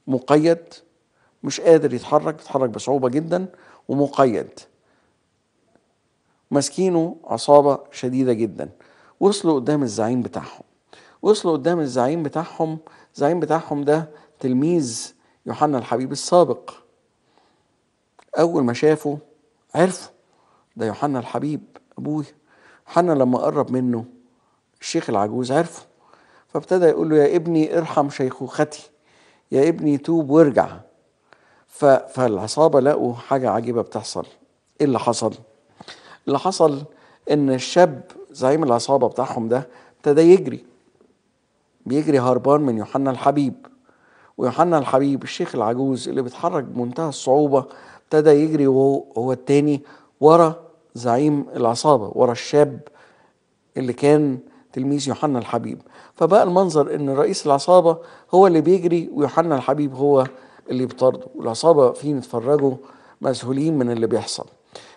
مقيد مش قادر يتحرك بيتحرك بصعوبه جدا ومقيد ماسكينه عصابة شديدة جدا وصلوا قدام الزعيم بتاعهم وصلوا قدام الزعيم بتاعهم الزعيم بتاعهم ده تلميذ يوحنا الحبيب السابق أول ما شافه عرفه ده يوحنا الحبيب أبوه يوحنا لما قرب منه الشيخ العجوز عرفه فابتدى يقول له يا ابني ارحم شيخوختي يا ابني توب وارجع فالعصابة لقوا حاجة عجيبة بتحصل ايه اللي حصل؟ اللي حصل ان الشاب زعيم العصابه بتاعهم ده ابتدى يجري بيجري هربان من يوحنا الحبيب ويوحنا الحبيب الشيخ العجوز اللي بيتحرك بمنتهى الصعوبه ابتدى يجري وهو هو التاني ورا زعيم العصابه ورا الشاب اللي كان تلميذ يوحنا الحبيب فبقى المنظر ان رئيس العصابه هو اللي بيجري ويوحنا الحبيب هو اللي بيطارده والعصابه فين اتفرجوا مذهولين من اللي بيحصل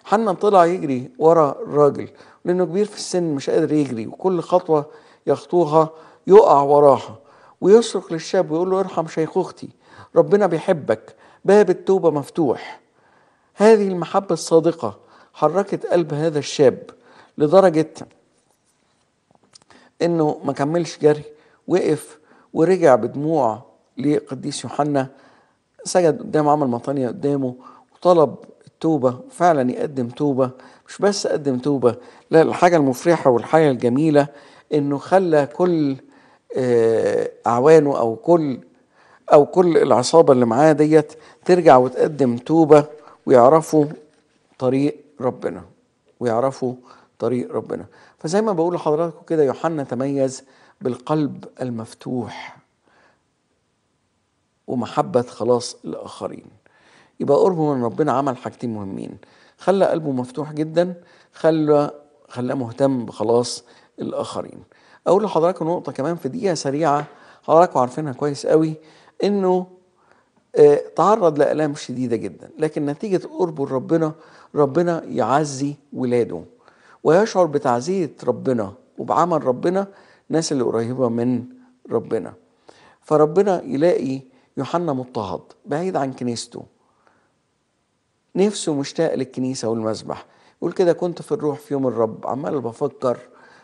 حنا طلع يجري ورا الراجل لأنه كبير في السن مش قادر يجري وكل خطوة يخطوها يقع وراها ويصرخ للشاب ويقول له ارحم شيخوختي ربنا بيحبك باب التوبة مفتوح هذه المحبة الصادقة حركت قلب هذا الشاب لدرجة انه ما كملش جري وقف ورجع بدموع لقديس يوحنا سجد قدامه عمل مطانية قدامه وطلب توبة فعلا يقدم توبة مش بس قدم توبة لا الحاجة المفرحة والحاجة الجميلة انه خلى كل آه، اعوانه او كل او كل العصابة اللي معاه ديت ترجع وتقدم توبة ويعرفوا طريق ربنا ويعرفوا طريق ربنا فزي ما بقول لحضراتكم كده يوحنا تميز بالقلب المفتوح ومحبة خلاص الآخرين يبقى قربه من ربنا عمل حاجتين مهمين خلى قلبه مفتوح جدا خلى خلاه مهتم بخلاص الاخرين اقول لحضراتكم نقطه كمان في دقيقه سريعه حضراتكم عارفينها كويس قوي انه آه، تعرض لآلام شديدة جدا لكن نتيجة قربه لربنا ربنا يعزي ولاده ويشعر بتعزية ربنا وبعمل ربنا الناس اللي قريبة من ربنا فربنا يلاقي يوحنا مضطهد بعيد عن كنيسته نفسه مشتاق للكنيسة والمسبح يقول كده كنت في الروح في يوم الرب عمال بفكر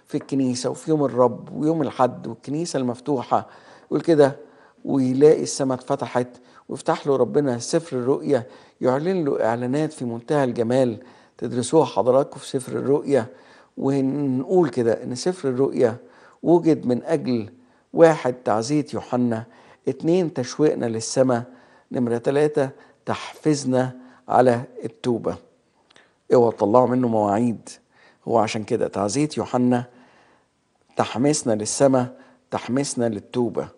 في الكنيسة وفي يوم الرب ويوم الحد والكنيسة المفتوحة يقول كده ويلاقي السماء اتفتحت ويفتح له ربنا سفر الرؤية يعلن له إعلانات في منتهى الجمال تدرسوها حضراتكم في سفر الرؤية ونقول كده إن سفر الرؤية وجد من أجل واحد تعزية يوحنا اتنين تشويقنا للسماء نمرة تلاتة تحفزنا على التوبة اوعى تطلعوا منه مواعيد هو عشان كده تعزية يوحنا تحمسنا للسماء تحمسنا للتوبة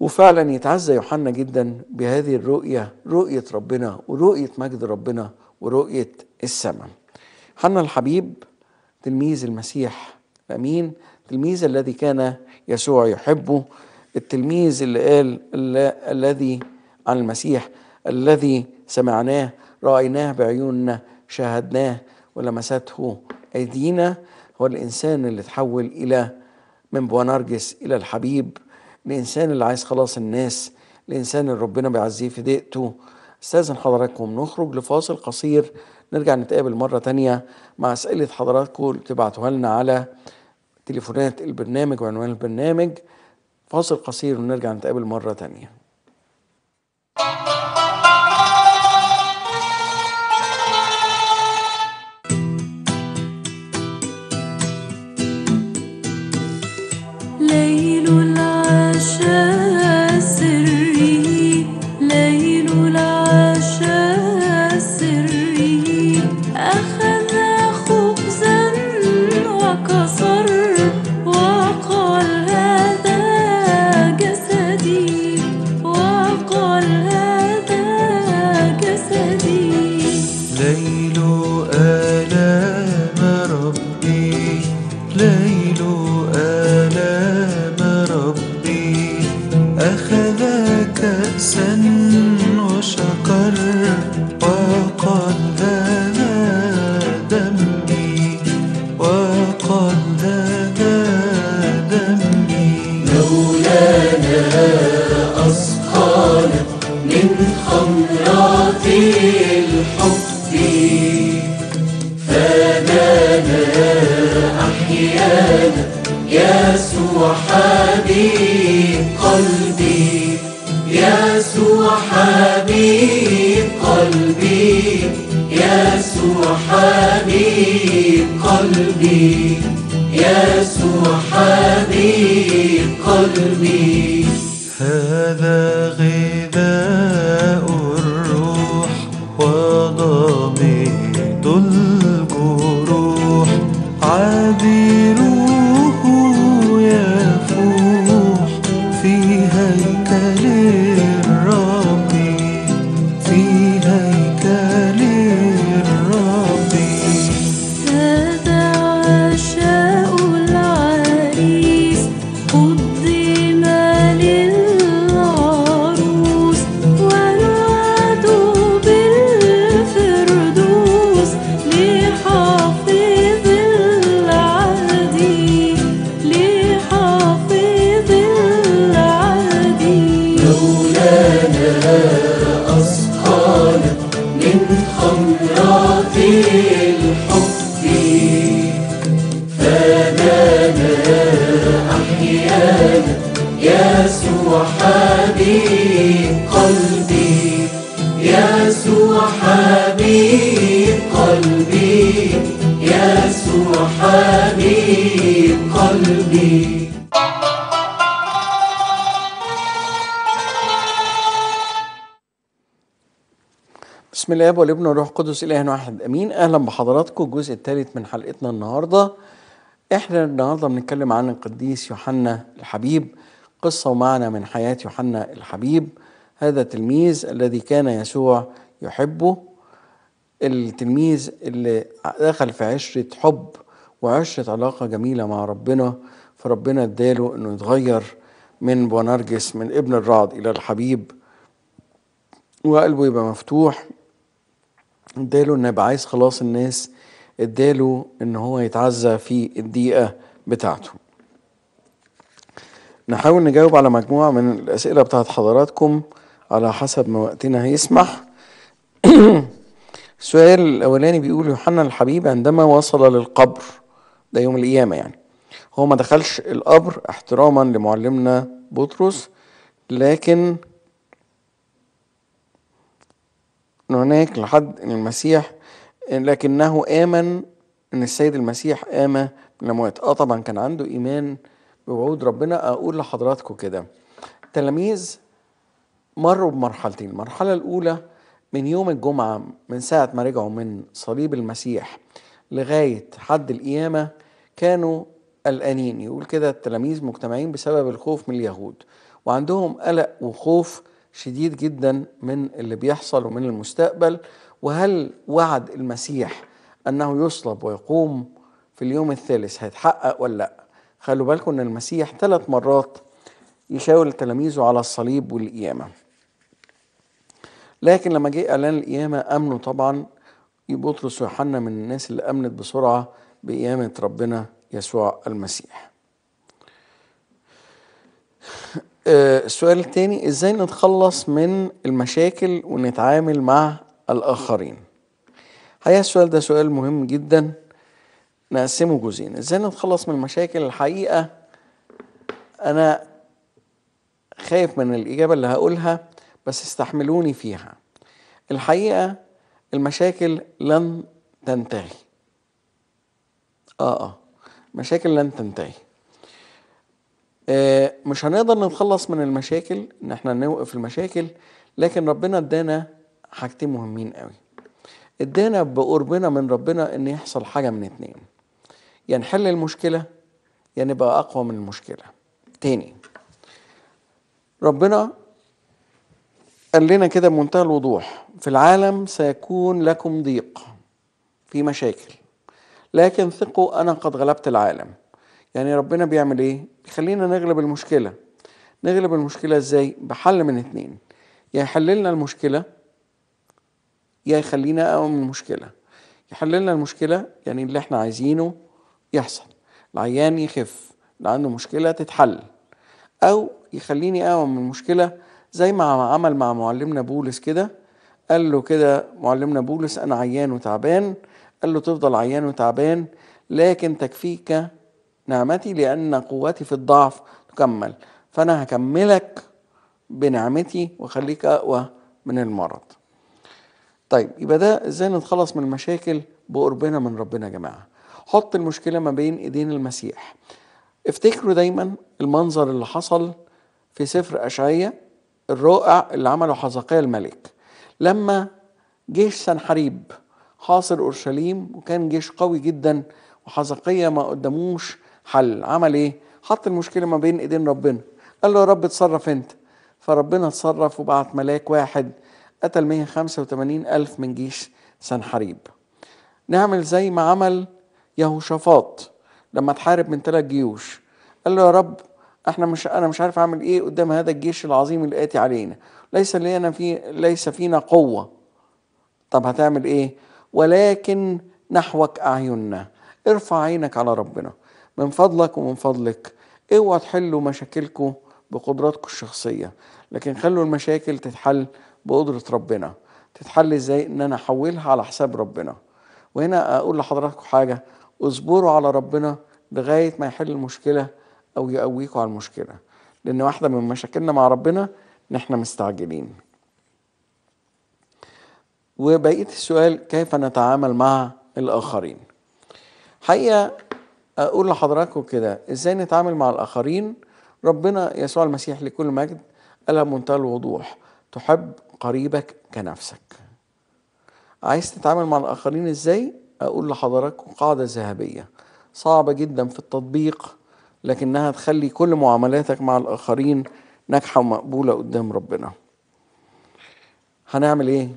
وفعلا يتعزى يوحنا جدا بهذه الرؤية رؤية ربنا ورؤية مجد ربنا ورؤية السماء حنا الحبيب تلميذ المسيح الأمين التلميذ الذي كان يسوع يحبه التلميذ اللي قال الذي عن المسيح الذي سمعناه رايناه بعيوننا شاهدناه ولمسته ايدينا هو الانسان اللي تحول الى من بوانارجس الى الحبيب الانسان اللي عايز خلاص الناس الانسان اللي ربنا بيعزيه في دقته استاذن حضراتكم نخرج لفاصل قصير نرجع نتقابل مرة تانية مع أسئلة حضراتكم اللي تبعتوها لنا على تليفونات البرنامج وعنوان البرنامج فاصل قصير ونرجع نتقابل مرة تانية الحب فدانا أحيانا يسوع حبيب قلبي يسوع حبيب قلبي يسوع حبيب قلبي يسوع حبيب قلبي 的绿。الاب والابن والروح القدس اله واحد امين اهلا بحضراتكم الجزء الثالث من حلقتنا النهارده احنا النهارده بنتكلم عن القديس يوحنا الحبيب قصه ومعنى من حياه يوحنا الحبيب هذا التلميذ الذي كان يسوع يحبه التلميذ اللي دخل في عشره حب وعشره علاقه جميله مع ربنا فربنا اداله انه يتغير من بونارجس من ابن الرعد الى الحبيب وقلبه يبقى مفتوح اداله النبي يبقى عايز خلاص الناس اداله ان هو يتعزى في الدقيقه بتاعته نحاول نجاوب على مجموعه من الاسئله بتاعت حضراتكم على حسب ما وقتنا هيسمح السؤال الاولاني بيقول يوحنا الحبيب عندما وصل للقبر ده يوم القيامه يعني هو ما دخلش القبر احتراما لمعلمنا بطرس لكن هناك لحد المسيح لكنه آمن إن السيد المسيح قام من الأموات آه طبعا كان عنده إيمان بوعود ربنا أقول لحضراتكم كده تلاميذ مروا بمرحلتين المرحلة الأولى من يوم الجمعة من ساعة ما رجعوا من صليب المسيح لغاية حد القيامة كانوا قلقانين يقول كده التلاميذ مجتمعين بسبب الخوف من اليهود وعندهم قلق وخوف شديد جدا من اللي بيحصل ومن المستقبل وهل وعد المسيح انه يصلب ويقوم في اليوم الثالث هيتحقق ولا لا خلوا بالكم ان المسيح ثلاث مرات يشاور تلاميذه على الصليب والقيامه لكن لما جه اعلان القيامه امنوا طبعا بطرس ويوحنا من الناس اللي امنت بسرعه بقيامه ربنا يسوع المسيح آه، السؤال التاني ازاي نتخلص من المشاكل ونتعامل مع الاخرين هيا السؤال ده سؤال مهم جدا نقسمه جزئين ازاي نتخلص من المشاكل الحقيقة انا خايف من الاجابة اللي هقولها بس استحملوني فيها الحقيقة المشاكل لن تنتهي اه اه مشاكل لن تنتهي آه، مش هنقدر نتخلص من المشاكل ان احنا نوقف المشاكل لكن ربنا ادانا حاجتين مهمين قوي ادانا بقربنا من ربنا ان يحصل حاجه من اتنين يا يعني نحل المشكله يا يعني نبقى اقوى من المشكله تاني ربنا قال لنا كده بمنتهى الوضوح في العالم سيكون لكم ضيق في مشاكل لكن ثقوا انا قد غلبت العالم يعني ربنا بيعمل ايه بيخلينا نغلب المشكلة نغلب المشكلة ازاي بحل من اتنين يا يحللنا المشكلة يا يخلينا اقوى من المشكلة يحللنا المشكلة يعني اللي احنا عايزينه يحصل العيان يخف اللي عنده مشكلة تتحل أو يخليني أقوى من المشكلة زي ما عمل مع معلمنا بولس كده قال له كده معلمنا بولس أنا عيان وتعبان قال له تفضل عيان وتعبان لكن تكفيك نعمتي لأن قوتي في الضعف تكمل فأنا هكملك بنعمتي وخليك أقوى من المرض طيب يبقى ده ازاي نتخلص من المشاكل بقربنا من ربنا يا جماعه حط المشكله ما بين ايدين المسيح افتكروا دايما المنظر اللي حصل في سفر اشعياء الرائع اللي عمله حزقيا الملك لما جيش سنحريب حاصر اورشليم وكان جيش قوي جدا وحزقيا ما قدموش حل عمل ايه حط المشكله ما بين ايدين ربنا قال له يا رب اتصرف انت فربنا اتصرف وبعت ملاك واحد قتل 185 ألف من جيش سنحريب نعمل زي ما عمل يهوشافاط لما تحارب من ثلاث جيوش قال له يا رب احنا مش انا مش عارف اعمل ايه قدام هذا الجيش العظيم اللي اتي علينا ليس لنا في ليس فينا قوه طب هتعمل ايه ولكن نحوك اعيننا ارفع عينك على ربنا من فضلك ومن فضلك اوعى تحلوا مشاكلكم بقدراتكم الشخصية لكن خلوا المشاكل تتحل بقدرة ربنا تتحل ازاي ان انا احولها على حساب ربنا وهنا اقول لحضراتكم حاجة اصبروا على ربنا لغاية ما يحل المشكلة او يقويكم على المشكلة لان واحدة من مشاكلنا مع ربنا ان احنا مستعجلين وبقية السؤال كيف نتعامل مع الآخرين حقيقة اقول لحضراتكم كده ازاي نتعامل مع الاخرين ربنا يسوع المسيح لكل مجد قالها بمنتهى الوضوح تحب قريبك كنفسك عايز تتعامل مع الاخرين ازاي اقول لحضراتكم قاعده ذهبيه صعبه جدا في التطبيق لكنها تخلي كل معاملاتك مع الاخرين ناجحه ومقبوله قدام ربنا هنعمل ايه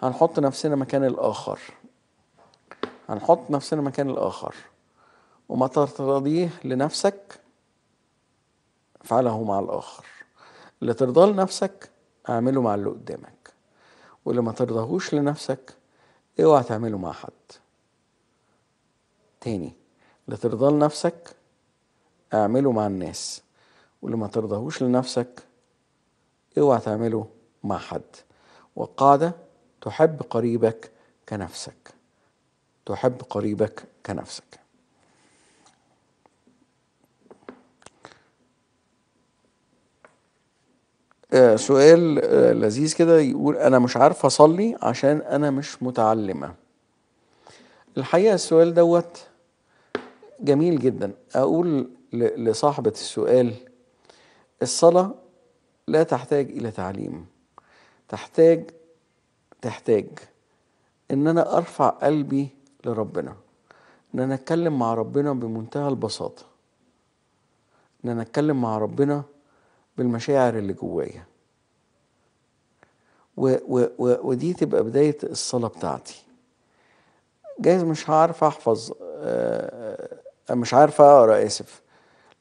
هنحط نفسنا مكان الاخر هنحط نفسنا مكان الاخر وما ترضيه لنفسك افعله مع الآخر اللي ترضاه لنفسك اعمله مع اللي قدامك واللي ما ترضاهوش لنفسك اوعى تعمله مع حد تاني اللي ترضاه لنفسك اعمله مع الناس واللي ما ترضاهوش لنفسك اوعى تعمله مع حد والقاعدة تحب قريبك كنفسك تحب قريبك كنفسك آه، سؤال آه، لذيذ كده يقول انا مش عارفه اصلي عشان انا مش متعلمه الحقيقه السؤال دوت جميل جدا اقول لصاحبه السؤال الصلاه لا تحتاج الى تعليم تحتاج تحتاج ان انا ارفع قلبي لربنا ان انا اتكلم مع ربنا بمنتهى البساطه ان انا اتكلم مع ربنا بالمشاعر اللي جوايا و و و ودي تبقى بداية الصلاة بتاعتي جايز مش هعرف أحفظ آه، آه، مش عارف أقرأ آسف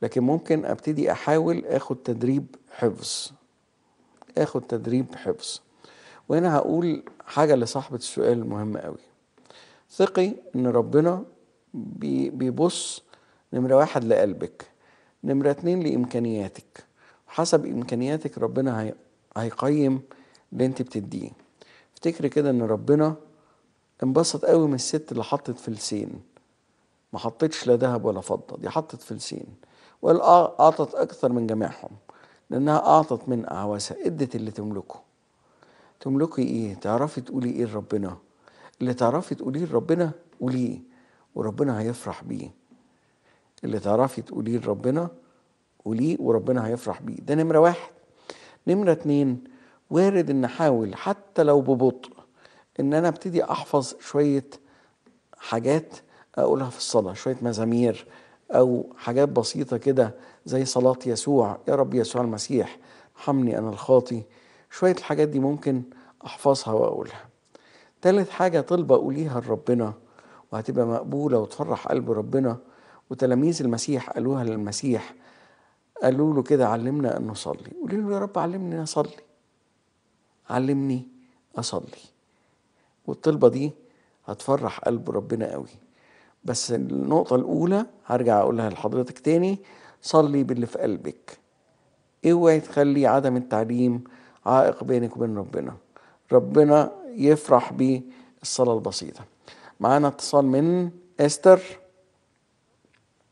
لكن ممكن أبتدي أحاول أخد تدريب حفظ أخد تدريب حفظ وهنا هقول حاجة لصاحبة السؤال المهم قوي ثقي إن ربنا بيبص نمرة واحد لقلبك نمرة اتنين لإمكانياتك حسب امكانياتك ربنا هي... هيقيم اللي انت بتديه افتكري كده ان ربنا انبسط قوي من الست اللي حطت فلسين ما حطتش لا ذهب ولا فضه دي حطت فلسين آه، اعطت اكثر من جميعهم لانها اعطت من اعواسها ادت اللي تملكه تملكي ايه تعرفي تقولي ايه لربنا اللي تعرفي تقوليه لربنا قوليه وربنا هيفرح بيه اللي تعرفي تقوليه لربنا وليه وربنا هيفرح بيه ده نمرة واحد نمرة اتنين وارد ان احاول حتى لو ببطء ان انا ابتدي احفظ شوية حاجات اقولها في الصلاة شوية مزامير او حاجات بسيطة كده زي صلاة يسوع يا رب يسوع المسيح ارحمني انا الخاطي شوية الحاجات دي ممكن احفظها واقولها تالت حاجة طلبة أقوليها لربنا وهتبقى مقبولة وتفرح قلب ربنا وتلاميذ المسيح قالوها للمسيح قالوا له كده علمنا أن نصلي قول له يا رب علمني أصلي علمني أصلي والطلبة دي هتفرح قلب ربنا قوي بس النقطة الأولى هرجع أقولها لحضرتك تاني صلي باللي في قلبك اوعي تخلي عدم التعليم عائق بينك وبين ربنا ربنا يفرح بالصلاة البسيطة معانا اتصال من استر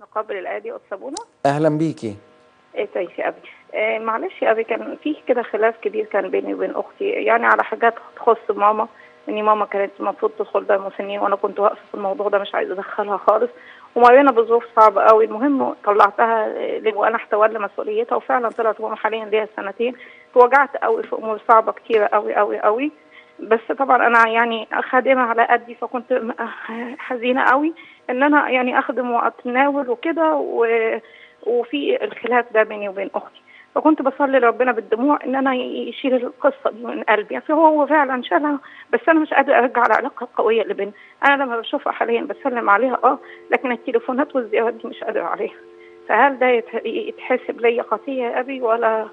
مقابل الآية دي أهلا بيكي ايه طيب يا ابي إيه، معلش يا ابي كان في كده خلاف كبير كان بيني وبين اختي يعني على حاجات تخص ماما اني ماما كانت المفروض تدخل دار سنين وانا كنت واقفه في الموضوع ده مش عايزه ادخلها خالص ومرينا بظروف صعبه قوي المهم طلعتها وانا احتولى مسؤوليتها وفعلا طلعت ماما حاليا ليها سنتين توجعت قوي في امور صعبه كتيره قوي قوي قوي بس طبعا انا يعني خادمه على قدي فكنت حزينه قوي ان انا يعني اخدم واتناول وكده و وفي الخلاف ده بيني وبين اختي فكنت بصلي لربنا بالدموع ان انا يشيل القصه دي من قلبي يعني هو فعلا شالها بس انا مش قادره ارجع العلاقه القويه اللي بين انا لما بشوفها حاليا بسلم عليها اه لكن التليفونات والزيارات دي مش قادره عليها فهل ده يتحسب لي خطيه يا ابي ولا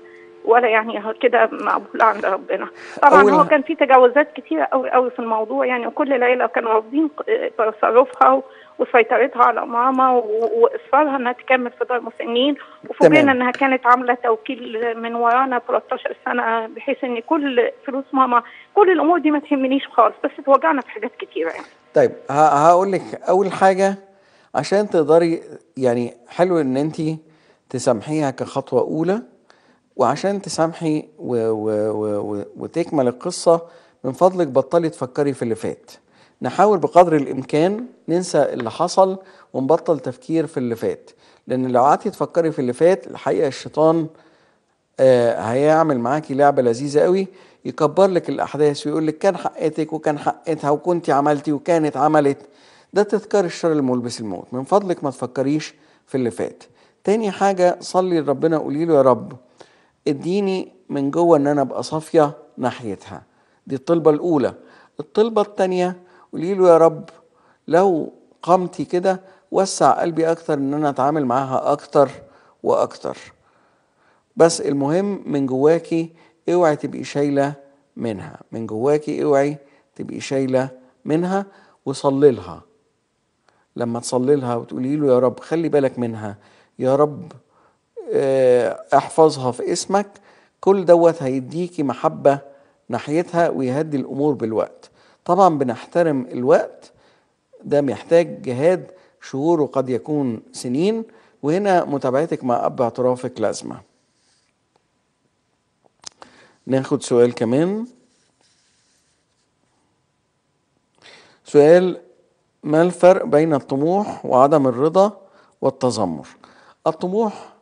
ولا يعني كده مقبول عند ربنا طبعا هو كان في تجاوزات كتيره قوي قوي في الموضوع يعني وكل العيله كانوا رافضين تصرفها وسيطرتها على ماما واصرارها انها تكمل في دار المسنين وفوجئنا انها كانت عامله توكيل من ورانا 13 سنه بحيث ان كل فلوس ماما كل الامور دي ما تهمنيش خالص بس اتوجعنا في حاجات كتيره يعني طيب هقول لك اول حاجه عشان تقدري يعني حلو ان انت تسامحيها كخطوه اولى وعشان تسامحي و و و وتكمل القصة من فضلك بطلي تفكري في اللي فات نحاول بقدر الإمكان ننسى اللي حصل ونبطل تفكير في اللي فات لأن لو قعدتي تفكري في اللي فات الحقيقة الشيطان آه هيعمل معاكي لعبة لذيذة قوي يكبر لك الأحداث ويقول لك كان حقتك وكان حقتها وكنت عملتي وكانت عملت ده تذكار الشر الملبس الموت من فضلك ما تفكريش في اللي فات تاني حاجة صلي لربنا قولي له يا رب اديني من جوه ان انا ابقى صافيه ناحيتها دي الطلبه الاولى الطلبه الثانيه قولي له يا رب لو قامتي كده وسع قلبي اكتر ان انا اتعامل معاها اكتر واكتر بس المهم من جواكي اوعي تبقي شايله منها من جواكي اوعي تبقي شايله منها وصلي لها لما تصلي لها وتقولي له يا رب خلي بالك منها يا رب آه، احفظها في اسمك كل دوت هيديكي محبة ناحيتها ويهدي الأمور بالوقت طبعا بنحترم الوقت ده محتاج جهاد شهور وقد يكون سنين وهنا متابعتك مع أب اعترافك لازمة ناخد سؤال كمان سؤال ما الفرق بين الطموح وعدم الرضا والتذمر الطموح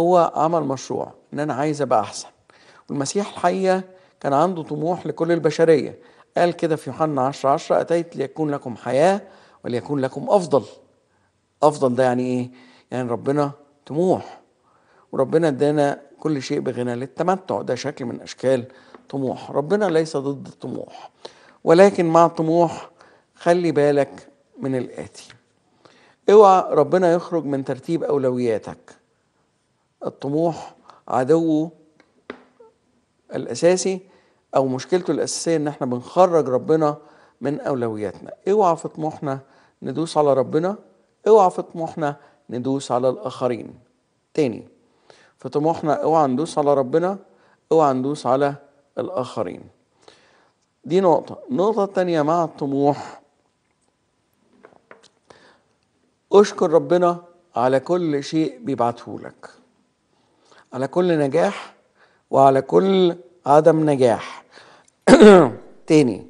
هو عمل مشروع ان انا عايز ابقى احسن والمسيح الحقيقه كان عنده طموح لكل البشريه قال كده في يوحنا 10 10 اتيت ليكون لكم حياه وليكون لكم افضل افضل ده يعني ايه يعني ربنا طموح وربنا ادانا كل شيء بغنى للتمتع ده شكل من اشكال طموح ربنا ليس ضد الطموح ولكن مع الطموح خلي بالك من الاتي اوعى ربنا يخرج من ترتيب اولوياتك الطموح عدوه الاساسي او مشكلته الاساسيه ان احنا بنخرج ربنا من اولوياتنا اوعى في طموحنا ندوس على ربنا اوعى في طموحنا ندوس على الاخرين تاني في طموحنا اوعى ندوس على ربنا اوعى ندوس على الاخرين دي نقطة النقطة التانية مع الطموح اشكر ربنا على كل شيء بيبعته لك على كل نجاح وعلى كل عدم نجاح تاني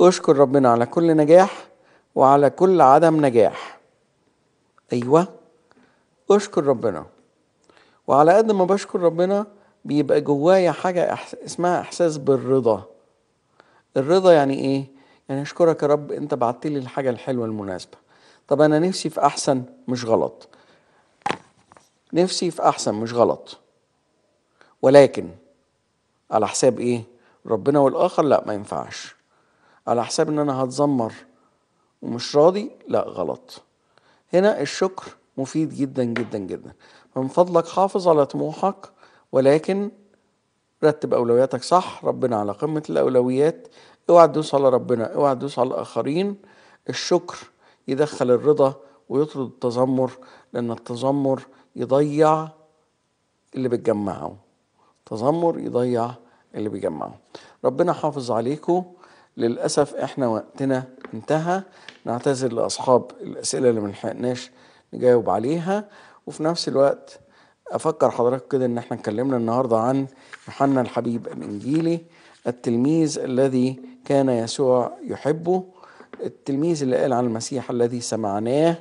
اشكر ربنا على كل نجاح وعلى كل عدم نجاح ايوه اشكر ربنا وعلى قد ما بشكر ربنا بيبقى جوايا حاجة اسمها إحساس بالرضا الرضا يعني إيه؟ يعني أشكرك يا رب أنت بعتلي الحاجة الحلوة المناسبة طب أنا نفسي في أحسن مش غلط نفسي في أحسن مش غلط ولكن على حساب ايه ربنا والاخر لا ما ينفعش على حساب ان انا هتذمر ومش راضي لا غلط هنا الشكر مفيد جدا جدا جدا من فضلك حافظ على طموحك ولكن رتب اولوياتك صح ربنا على قمه الاولويات اوعى تدوس على ربنا اوعى تدوس على الاخرين الشكر يدخل الرضا ويطرد التذمر لان التذمر يضيع اللي بتجمعه تذمر يضيع اللي بيجمعه ربنا حافظ عليكم للأسف احنا وقتنا انتهى نعتذر لأصحاب الأسئلة اللي ملحقناش نجاوب عليها وفي نفس الوقت أفكر حضرتك كده إن احنا اتكلمنا النهاردة عن يوحنا الحبيب الإنجيلي التلميذ الذي كان يسوع يحبه التلميذ اللي قال عن المسيح الذي سمعناه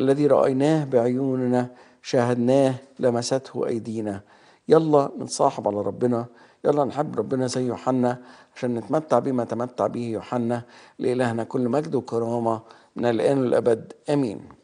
الذي رأيناه بعيوننا شاهدناه لمسته أيدينا يلا نتصاحب على ربنا يلا نحب ربنا زي يوحنا عشان نتمتع بما تمتع به يوحنا لإلهنا كل مجد وكرامة من الآن والأبد آمين